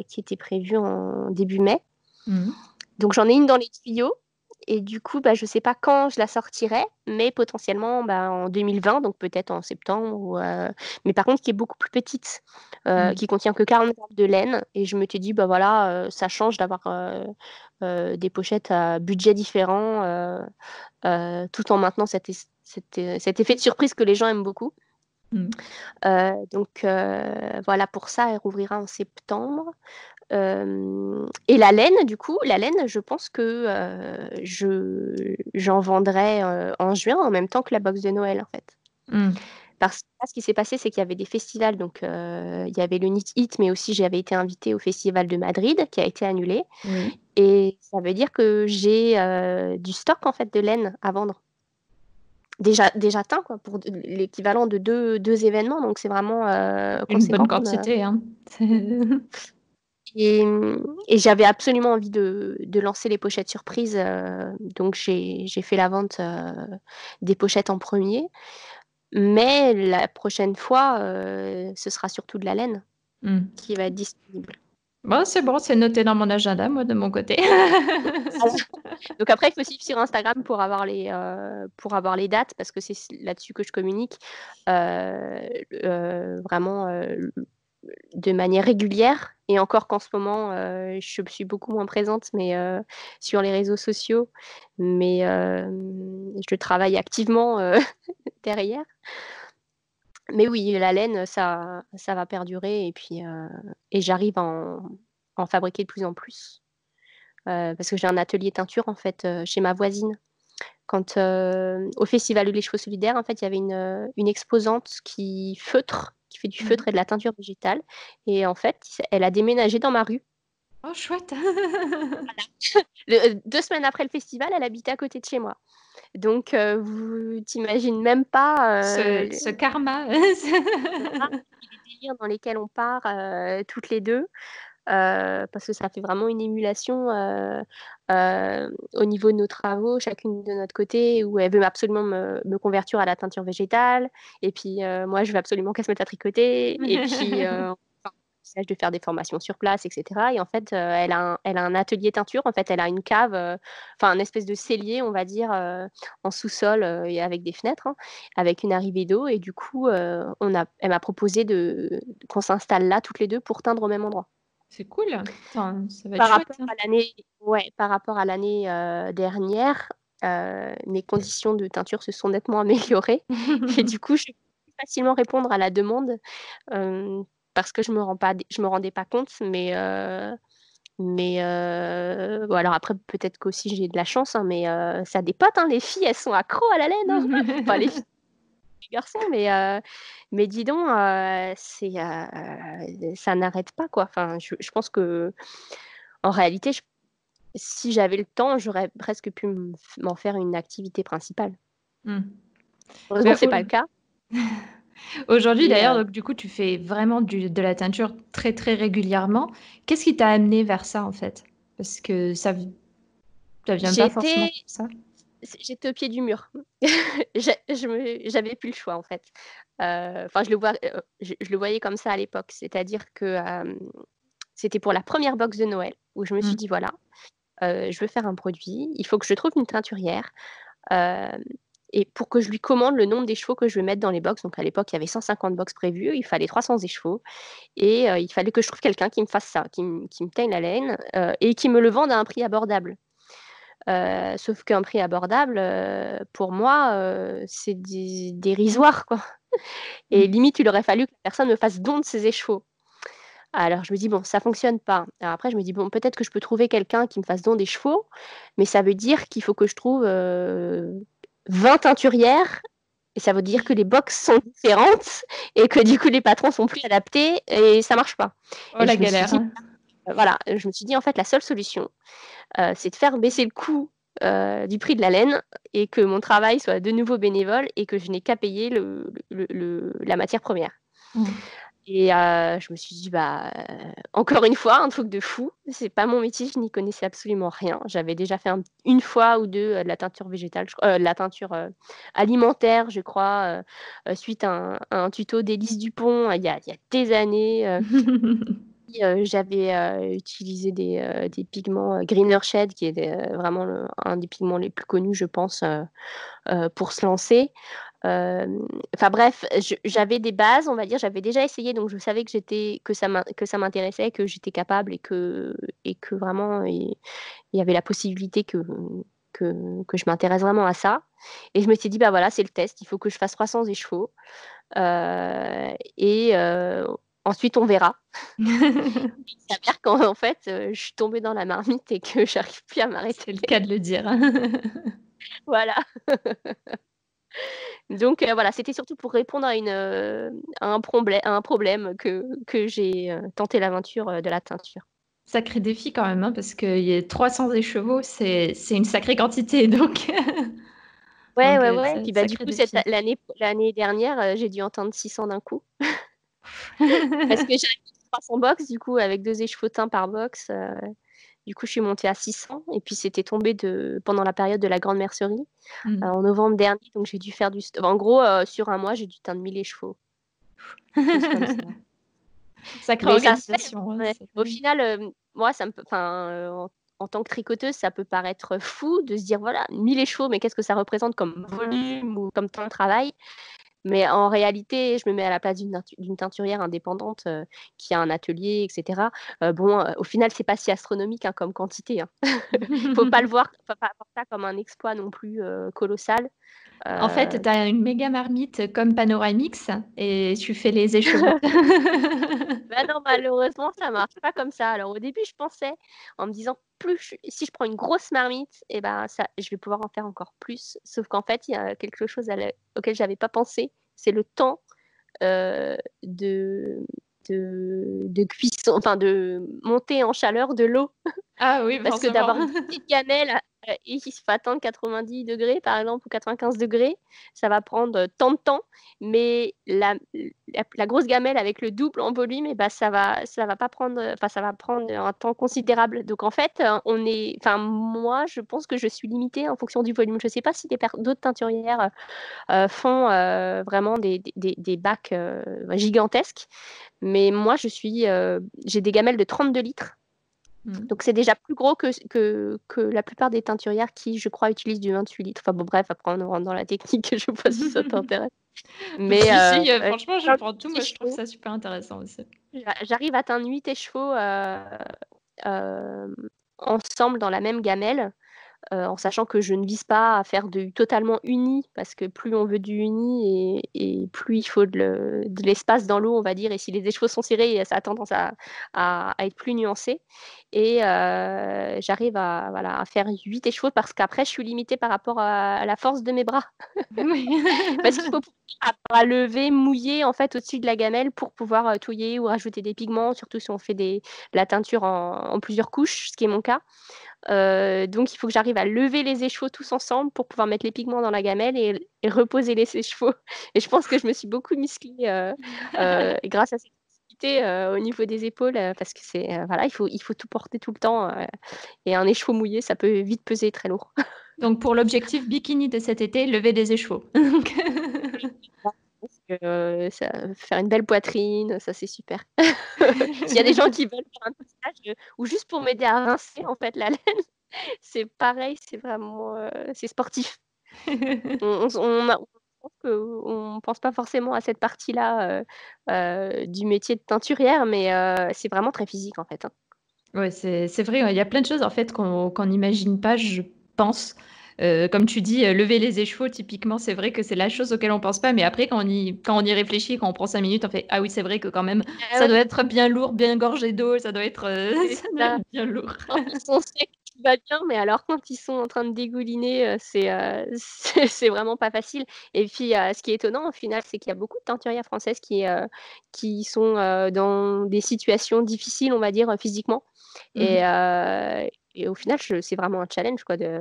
qui était prévue en début mai. Mm. Donc j'en ai une dans les tuyaux. Et du coup, bah, je ne sais pas quand je la sortirai, mais potentiellement bah, en 2020, donc peut-être en septembre. Euh, mais par contre, qui est beaucoup plus petite, euh, mmh. qui contient que 40 grammes de laine. Et je me suis dit, bah voilà, euh, ça change d'avoir des pochettes à budget différent, tout en maintenant cet effet de surprise que les gens aiment beaucoup. Mmh. donc voilà, pour ça, elle rouvrira en septembre. et la laine, du coup, la laine, je pense que je, j'en vendrai en juin en même temps que la box de Noël, en fait. Mmh. Parce que ce qui s'est passé, c'est qu'il y avait des festivals. Donc, il y avait le Knit Hit, mais aussi j'avais été invitée au Festival de Madrid qui a été annulé. Et ça veut dire que j'ai du stock, en fait, de laine à vendre déjà, déjà quoi, pour l'équivalent de deux, événements. Donc, c'est vraiment euh, une bonne euh, quantité. Hein. et, j'avais absolument envie de, lancer les pochettes surprises. Euh, donc, j'ai fait la vente euh, des pochettes en premier. Mais la prochaine fois, ce sera surtout de la laine mmh. qui va être disponible c'est bon, c'est noté dans mon agenda, moi, de mon côté. Donc après, il faut suivre sur Instagram pour avoir les, euh, pour avoir les dates, parce que c'est là-dessus que je communique euh, euh, vraiment de manière régulière. Et encore qu'en ce moment, je suis beaucoup moins présente mais, sur les réseaux sociaux, mais je travaille activement derrière mais oui, la laine, ça, ça va perdurer et puis euh, et j'arrive à en, fabriquer de plus en plus. Euh, parce que j'ai un atelier teinture en fait euh, chez ma voisine. Quand au festival des Chevaux Solidaires, en fait, il y avait une, une, exposante qui feutre, qui fait du mmh feutre et de la teinture végétale. Et en fait, elle a déménagé dans ma rue. Oh, chouette euh, Deux semaines après le festival, elle habite à côté de chez moi. Donc, euh, vous vous t'imaginez même pas... ce, euh, karma Les délires dans lesquels on part toutes les deux. parce que ça fait vraiment une émulation au niveau de nos travaux, chacune de notre côté, où elle veut absolument me, me convertir à la teinture végétale, et puis moi je veux absolument qu'elle se mette à tricoter, et puis de faire des formations sur place, etc. Et en fait, euh, elle, a un, atelier teinture, en fait, elle a une cave, euh, enfin, une un espèce de cellier, on va dire, euh, en sous-sol et avec des fenêtres, hein, avec une arrivée d'eau. Et du coup, on a, elle m'a proposé de, qu'on s'installe là toutes les deux pour teindre au même endroit. C'est cool. par, rapport hein. à l'année, ouais, par rapport à l'année dernière, mes conditions de teinture se sont nettement améliorées. et du coup, je peux facilement répondre à la demande parce que je me rends pas, me rendais pas compte, mais euh, mais euh, bon, alors après, peut-être qu'aussi j'ai de la chance, hein, mais euh, ça dépote. Hein, les filles, elles sont accros à la laine. Hein. enfin, les, filles, garçons, mais, mais dis donc, c'est, ça n'arrête pas. quoi. Enfin, je, pense que en réalité, si j'avais le temps, j'aurais presque pu m'en faire une activité principale. Mmh. Heureusement, c'est pas le cas. Aujourd'hui, d'ailleurs, donc, du coup, tu fais vraiment du, de la teinture très, très régulièrement. Qu'est-ce qui t'a amené vers ça, en fait Parce que ça, ne vient pas forcément de ça. J'étais au pied du mur. J'avais plus le choix, en fait. Euh, enfin, je, le euh, je, le voyais comme ça à l'époque. C'est-à-dire que euh, c'était pour la première box de Noël où je me suis mmh. dit, voilà, je veux faire un produit, il faut que je trouve une teinturière et pour que je lui commande le nombre des que je vais mettre dans les box. Donc à l'époque, il y avait 150 box prévues, il fallait 300 échevaux et euh, il fallait que je trouve quelqu'un qui me fasse ça, qui, me teigne la laine euh, et qui me le vende à un prix abordable. Euh, sauf qu'un prix abordable, pour moi, c'est dérisoire. Quoi. Et mm. limite, il aurait fallu que la personne me fasse don de ses échevaux. Alors je me dis, bon, ça fonctionne pas. après, je me dis, bon, peut-être que je peux trouver quelqu'un qui me fasse don des chevaux, mais ça veut dire qu'il faut que je trouve 20 teinturières. Et ça veut dire que les boxes sont différentes et que du coup les patrons sont plus adaptés et ça marche pas. Oh la galère. Euh, voilà, je me suis dit en fait la seule solution, euh, c'est de faire baisser le coût euh, du prix de la laine et que mon travail soit de nouveau bénévole et que je n'ai qu'à payer le, la matière première. Mmh. Et euh, je me suis dit, bah, euh, encore une fois, un truc de fou. C'est pas mon métier, je n'y connaissais absolument rien. J'avais déjà fait une fois ou deux euh, de la teinture végétale, la teinture alimentaire, je crois, suite à un, tuto d'Élise Dupont il y, a, il y, des années. J'avais utilisé des, pigments Greener Shed, qui est vraiment un des pigments les plus connus, je pense, pour se lancer. Enfin bref, j'avais des bases, on va dire, j'avais déjà essayé, donc je savais que j'étais que ça m'intéressait, que j'étais capable et que et que vraiment il y avait la possibilité que que, que, je m'intéresse vraiment à ça. Et je me suis dit, bah voilà, c'est le test, il faut que je fasse 300 échevaux. Euh, et euh, ensuite, on verra. il s'avère qu'en fait, euh, je suis tombée dans la marmite et que j'arrive plus à m'arrêter. C'est le cas de le dire. voilà. Donc euh, voilà, c'était surtout pour répondre à, une, euh, un, problème que, j'ai euh, tenté l'aventure de la teinture. Sacré défi quand même, hein, parce qu'il y a 300 échevaux, c'est une sacrée quantité. Donc... ouais, ouais, ouais. puis bah, du coup, l'année dernière, j'ai dû entendre 600 d'un coup. parce que j'avais 300 box, du coup, avec deux écheveaux teints par box. Du coup, je suis montée à 600 et puis c'était tombé de, pendant la période de la grande mercerie mmh. euh, en novembre dernier. Donc, j'ai dû faire du. En gros, euh, sur un mois, j'ai dû teindre 1000 chevaux. Sacrée organisation. Ça, hein, au final, euh, moi, ça me, en, en, tant que tricoteuse, ça peut paraître fou de se dire voilà, 1000 chevaux, mais qu'est-ce que ça représente comme volume ou comme temps de travail mais en réalité, je me mets à la place d'une teinturière indépendante euh, qui a un atelier, etc. Euh, bon, euh, au final, c'est pas si astronomique hein, comme quantité. Il hein. ne faut pas le voir, comme un exploit non plus colossal. En fait, euh, tu as une méga marmite comme Panoramix et tu fais les échelons. Bah non, malheureusement, ça marche pas comme ça. Alors au début, je pensais en me disant si je prends une grosse marmite, eh ben ça, je vais pouvoir en faire encore plus. Sauf qu'en fait, il y a quelque chose à je auquel j'avais pas pensé, c'est le temps euh, de... de cuisson, enfin de monter en chaleur de l'eau. Ah oui, parce que d'avoir une petite cannelle et si faut attendre 90 degrés, par exemple, ou 95 degrés, ça va prendre euh, tant de temps. Mais la, grosse gamelle avec le double en volume, bah, ça va, ça va pas prendre, euh, ça va prendre un temps considérable. Donc en fait, euh, on est, enfin, moi, je pense que je suis limitée en fonction du volume. Je ne sais pas si d'autres teinturières font vraiment des, bacs gigantesques, mais moi, je suis, j'ai des gamelles de 32 litres. Mm. Donc c'est déjà plus gros que, que, la plupart des teinturières qui, je crois, utilisent du 28 litres. Enfin bon, bref, après on rentre dans la technique, je ne sais pas si ça t'intéresse. Mais si, si, euh, euh, franchement, je prends tout, mais je trouve ça super intéressant aussi. J'arrive à teindre 8 échevaux euh, euh, ensemble dans la même gamelle. Euh, en sachant que je ne vise pas à faire du totalement uni, parce que plus on veut du uni et, plus il faut de l'espace dans l'eau, on va dire, et si les échevaux sont serrés, ça a tendance à, être plus nuancé. Et euh, j'arrive à, voilà, à faire 8 échevaux parce qu'après, je suis limitée par rapport à, la force de mes bras. parce qu'il faut à lever, mouiller en fait au-dessus de la gamelle pour pouvoir euh, touiller ou rajouter des pigments, surtout si on fait des, la teinture en plusieurs couches, ce qui est mon cas. Euh, donc il faut que j'arrive à lever les échevaux tous ensemble pour pouvoir mettre les pigments dans la gamelle et, reposer les échevaux. Et je pense que je me suis beaucoup musclée euh, euh, grâce à cette activité au niveau des épaules parce que c'est voilà il faut il faut tout porter tout le temps et un écheveau mouillé ça peut vite peser très lourd. Donc pour l'objectif bikini de cet été, lever des échevaux. ça, faire une belle poitrine, ça c'est super. Il y a des gens qui veulent faire un massage ou juste pour m'aider à rincer en fait la laine. C'est pareil, c'est vraiment c'est sportif. on, on, pense pas forcément à cette partie-là du métier de teinturière, mais c'est vraiment très physique en fait. Hein. Oui, c'est vrai. Il y a plein de choses en fait qu'on n'imagine pas, je pense. Euh, comme tu dis, euh, lever les échevaux, typiquement, c'est vrai que c'est la chose auquel on pense pas, mais après, quand on y, quand on y réfléchit, quand on prend cinq minutes, on fait Ah oui, c'est vrai que quand même, ah ça doit être bien lourd, bien gorgé d'eau, ça doit être, euh, bien lourd. Ils sont secs, tout va bien, mais alors quand ils sont en train de dégouliner, c'est vraiment pas facile. Et puis, ce qui est étonnant, au final, c'est qu'il y a beaucoup de teinturières françaises qui, qui sont dans des situations difficiles, on va dire, physiquement. Et, mmh et, au final, c'est vraiment un challenge quoi, de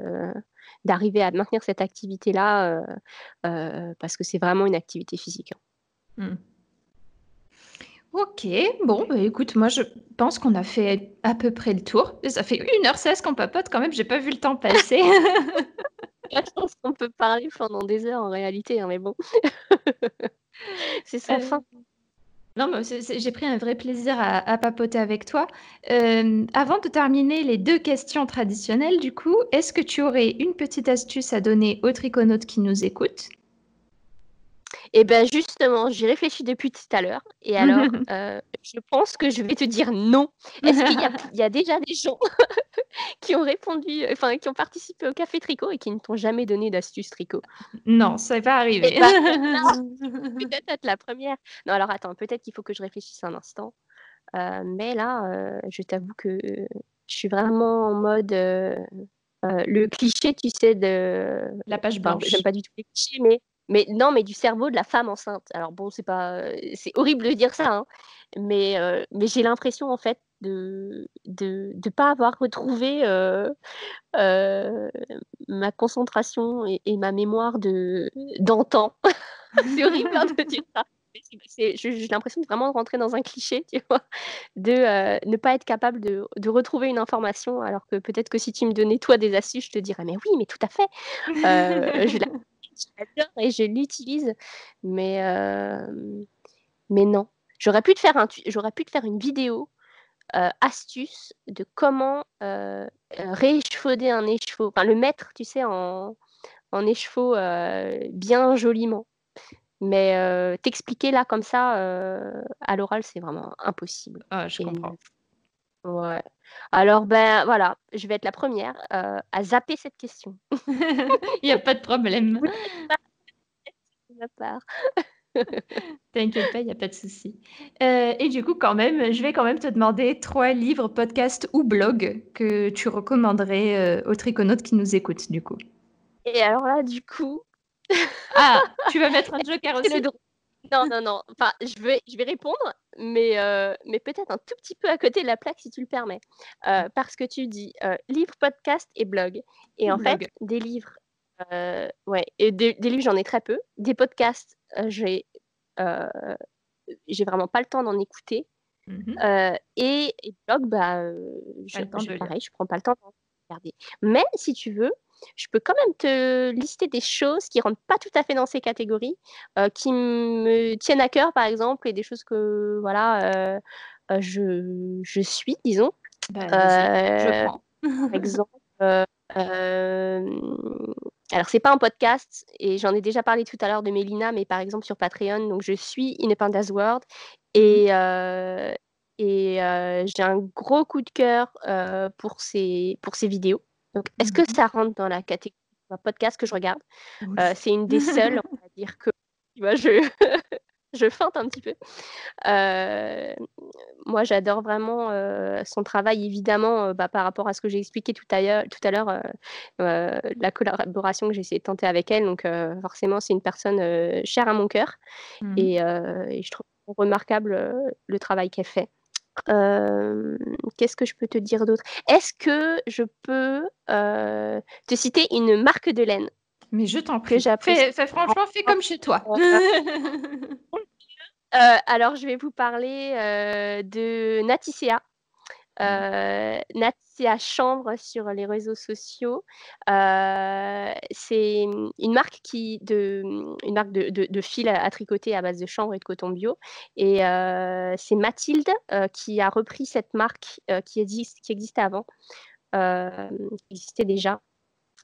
d'arriver à maintenir cette activité-là, euh, euh, parce que c'est vraiment une activité physique. Hein. Hmm. Ok, bon, bah, écoute, moi je pense qu'on a fait à peu près le tour. Ça fait 1h16 qu'on papote quand même, j'ai pas vu le temps passer. Je pense qu'on peut parler pendant des heures en réalité, hein, mais bon. c'est sans euh, fin. Non, j'ai pris un vrai plaisir à, papoter avec toi. Euh, avant de terminer les deux questions traditionnelles, du coup, est-ce que tu aurais une petite astuce à donner aux triconautes qui nous écoutent eh bien, justement, j'ai réfléchi depuis tout à l'heure. Et alors, euh, je pense que je vais te dire non. Est-ce qu'il y, a déjà des gens qui ont répondu, qui ont participé au café tricot et qui ne t'ont jamais donné d'astuce tricot Non, ça n'est pas arrivé. peut-être eh ben, la première. Non, alors attends, peut-être qu'il faut que je réfléchisse un instant. Euh, mais là, euh, je t'avoue que je suis vraiment en mode. le cliché, tu sais, de... La page blanche. J'aime pas du tout les clichés, mais mais non, mais du cerveau de la femme enceinte. Alors bon, c'est pas, c'est horrible de dire ça, hein, mais, euh, mais j'ai l'impression en fait de de ne pas avoir retrouvé euh, euh, ma concentration et, ma mémoire de d'antan. c'est horrible hein, de dire ça. J'ai l'impression de vraiment rentrer dans un cliché, tu vois, de ne pas être capable de, de, retrouver une information, alors que peut-être que si tu me donnais toi des astuces, je te dirais mais oui, mais tout à fait. je j'adore et je l'utilise. Mais, euh, mais non. J'aurais pu, te faire un, j'aurais pu te faire une vidéo euh, astuce de comment euh, euh un écheveau. Enfin, le mettre, tu sais, en, en écheveau bien joliment. Mais t'expliquer là comme ça à l'oral, c'est vraiment impossible. Ah, je comprends. Ouais. Alors, ben voilà, je vais être la première euh, à zapper cette question. Il n'y a pas de problème. T'inquiète pas, il n'y a pas de souci. Euh, et du coup, quand même, je vais quand même te demander trois livres, podcasts ou blogs que tu recommanderais euh, aux triconautes qui nous écoutent, du coup. Et alors là, du coup. ah, tu vas mettre un jeu aussi. Non, non, non. Enfin, je vais, je vais répondre, mais, euh, mais peut-être un tout petit peu à côté de la plaque, si tu le permets. Euh, parce que tu dis euh, livre, podcast et blog. Et en fait, des livres, ouais, et des, livres, j'en ai très peu. Des podcasts, j'ai, j'ai vraiment pas le temps d'en écouter. Mhm. et, blog, bah, je, pareil, je prends pas le temps d'en regarder. Mais si tu veux, je peux quand même te lister des choses qui ne rentrent pas tout à fait dans ces catégories, euh, qui me tiennent à cœur, par exemple, et des choses que voilà, euh, euh, je, je, suis, disons. Bah, je prends. par exemple, alors, c'est pas un podcast, et j'en ai déjà parlé tout à l'heure de Mélina, mais par exemple sur Patreon, donc je suis In a World, et, mm. et j'ai un gros coup de cœur pour, ces, pour ces vidéos est-ce que mhm. ça rentre dans la catégorie de podcast que je regarde euh, C'est une des seules, on va dire que je, je feinte un petit peu. Euh, moi, j'adore vraiment euh, son travail, évidemment, bah, par rapport à ce que j'ai expliqué tout à l'heure, la collaboration que j'ai essayé de tenter avec elle. Donc, forcément, c'est une personne chère à mon cœur. Mhm. et, je trouve remarquable le travail qu'elle fait qu'est-ce que je peux te dire d'autre Est-ce que je peux te citer une marque de laine Mais je t'en prie. franchement, fais comme chez toi. Euh, alors, je vais vous parler de Natissea, euh, Natia Chambre sur les réseaux sociaux. Euh, c'est une marque, qui, de, une marque de, de, fil à, tricoter à base de chambre et de coton bio. Et euh, c'est Mathilde qui a repris cette marque qui, existe, qui existait avant, qui existait déjà.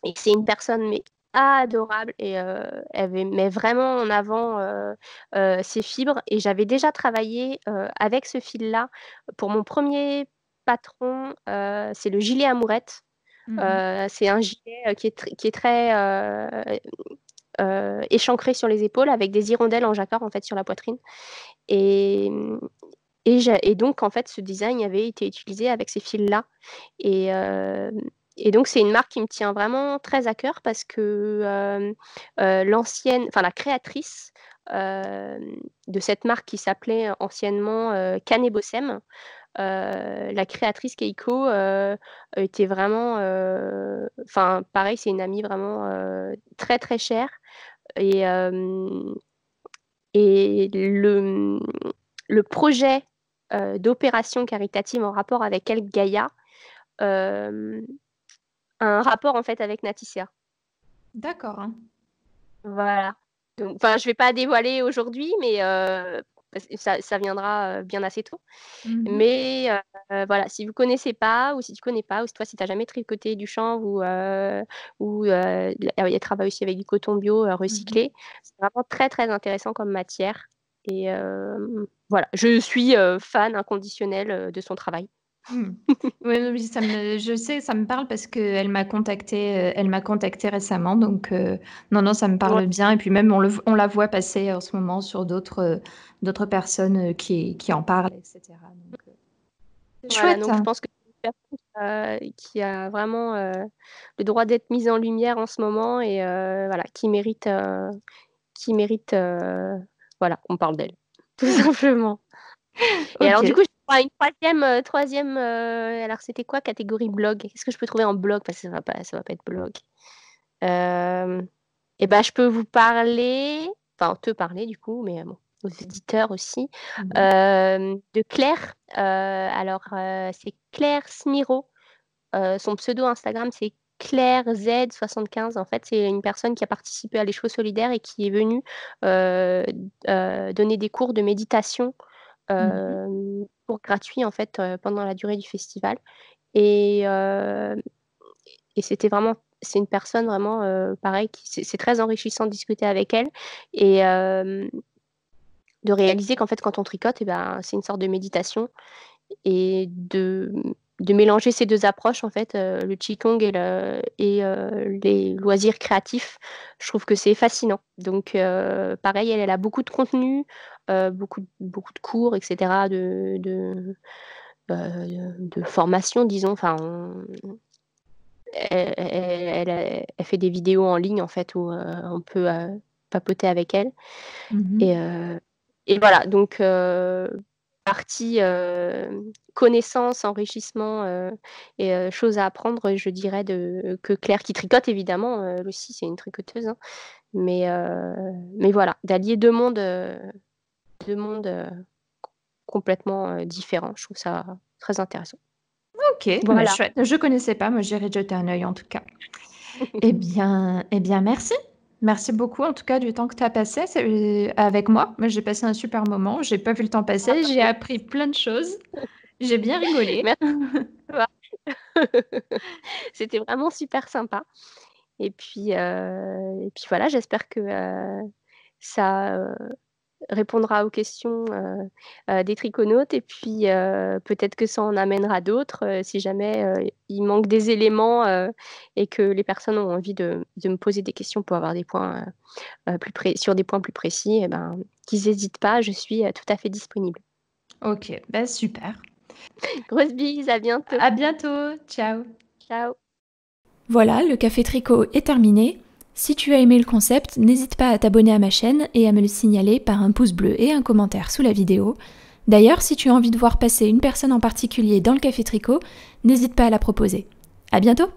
Et c'est une personne mais adorable et elle met vraiment en avant ses fibres et j'avais déjà travaillé avec ce fil là pour mon premier patron, euh, c'est le gilet amourette. Mmh, mmh. Euh, c'est un gilet euh, qui est, qui est très échancré sur les épaules avec des hirondelles en jacquard en fait sur la poitrine. Et, et, donc, en fait, ce design avait été utilisé avec ces fils-là. Et, donc, c'est une marque qui me tient vraiment très à cœur parce que l'ancienne, enfin, la créatrice de cette marque qui s'appelait anciennement Canebossem euh, la créatrice Keiko euh, était vraiment, euh, enfin pareil, c'est une amie vraiment très très chère et et le le projet d'opération caritative en rapport avec elle, Gaïa a un rapport en fait avec Naticia. D'accord. Voilà. Donc, enfin, je vais pas dévoiler aujourd'hui, mais ça, viendra bien assez tôt. Mmh Mais voilà, si vous connaissez pas, ou si tu connais pas, ou si toi, si tu n'as jamais tricoté du champ ou, il ou a ah travaille aussi avec du coton bio mmh recyclé, c'est vraiment très, très intéressant comme matière. Et voilà, je suis fan inconditionnel de son travail. Oui, ça me, je sais, ça me parle parce qu'elle m'a contacté, euh, elle m'a contacté récemment, donc euh, non, non, ça me parle bien. Et puis même, on, le, on, la voit passer en ce moment sur d'autres, euh, d'autres personnes qui, qui, en parlent, etc. chouette. Donc, je hein. pense que une personne qui a vraiment le droit d'être mise en lumière en ce moment et voilà, qui mérite, qui mérite, voilà, on parle d'elle, tout simplement. Et alors du coup, une troisième, euh, troisième euh, alors c'était quoi catégorie blog Qu'est-ce que je peux trouver en blog Parce que ça va pas, ça va pas être blog. Euh, et eh ben, je peux vous parler, enfin te parler du coup, mais euh, aux éditeurs aussi, mhm. de Claire. alors c'est Claire Smiro. son pseudo Instagram c'est Claire Z75, en fait, c'est une personne qui a participé à Choses Solidaires et qui est venue donner des cours de méditation Mhm. Euh, pour gratuit en fait euh, pendant la durée du festival. Et, euh, et c'était vraiment c'est une personne vraiment euh, pareil c'est très enrichissant de discuter avec elle et de réaliser qu'en fait quand on tricote et eh ben c'est une sorte de méditation et de, de mélanger ces deux approches en fait le qigong et, et les loisirs créatifs je trouve que c'est fascinant donc pareil elle, elle, a beaucoup de contenu euh, beaucoup, beaucoup de cours, etc., de, bah, de, de formation, disons. Enfin, Elle, elle, fait des vidéos en ligne en fait où euh, on peut euh, papoter avec elle. Mhm. Et, et, voilà, donc partie connaissance, enrichissement et choses à apprendre, je dirais de, que Claire qui tricote évidemment, aussi c'est une tricoteuse, hein. mais, mais voilà, d'allier deux mondes deux mondes euh, complètement euh, différents. Je trouve ça très intéressant. Ok, bah, voilà. chouette. Je ne connaissais pas, moi j'irai jeter un œil en tout cas. eh, bien, eh bien, merci. Merci beaucoup en tout cas du temps que tu as passé euh, avec moi. Moi j'ai passé un super moment, j'ai pas vu le temps passer, ah, j'ai appris plein de choses. J'ai bien rigolé. C'était vraiment super sympa. Et puis, et puis voilà, j'espère que ça répondra aux questions euh, euh, des triconautes et puis euh, peut-être que ça en amènera d'autres si jamais il manque des éléments et que les personnes ont envie de, de, me poser des questions pour avoir des points plus sur des points plus précis, et eh ben, qu'ils n'hésitent pas, je suis tout à fait disponible. Ok, ben super. Grosse bise, à bientôt. À bientôt, ciao. Ciao. Voilà, le café tricot est terminé. Si tu as aimé le concept, n'hésite pas à t'abonner à ma chaîne et à me le signaler par un pouce bleu et un commentaire sous la vidéo. D'ailleurs, si tu as envie de voir passer une personne en particulier dans le café tricot, n'hésite pas à la proposer. À bientôt!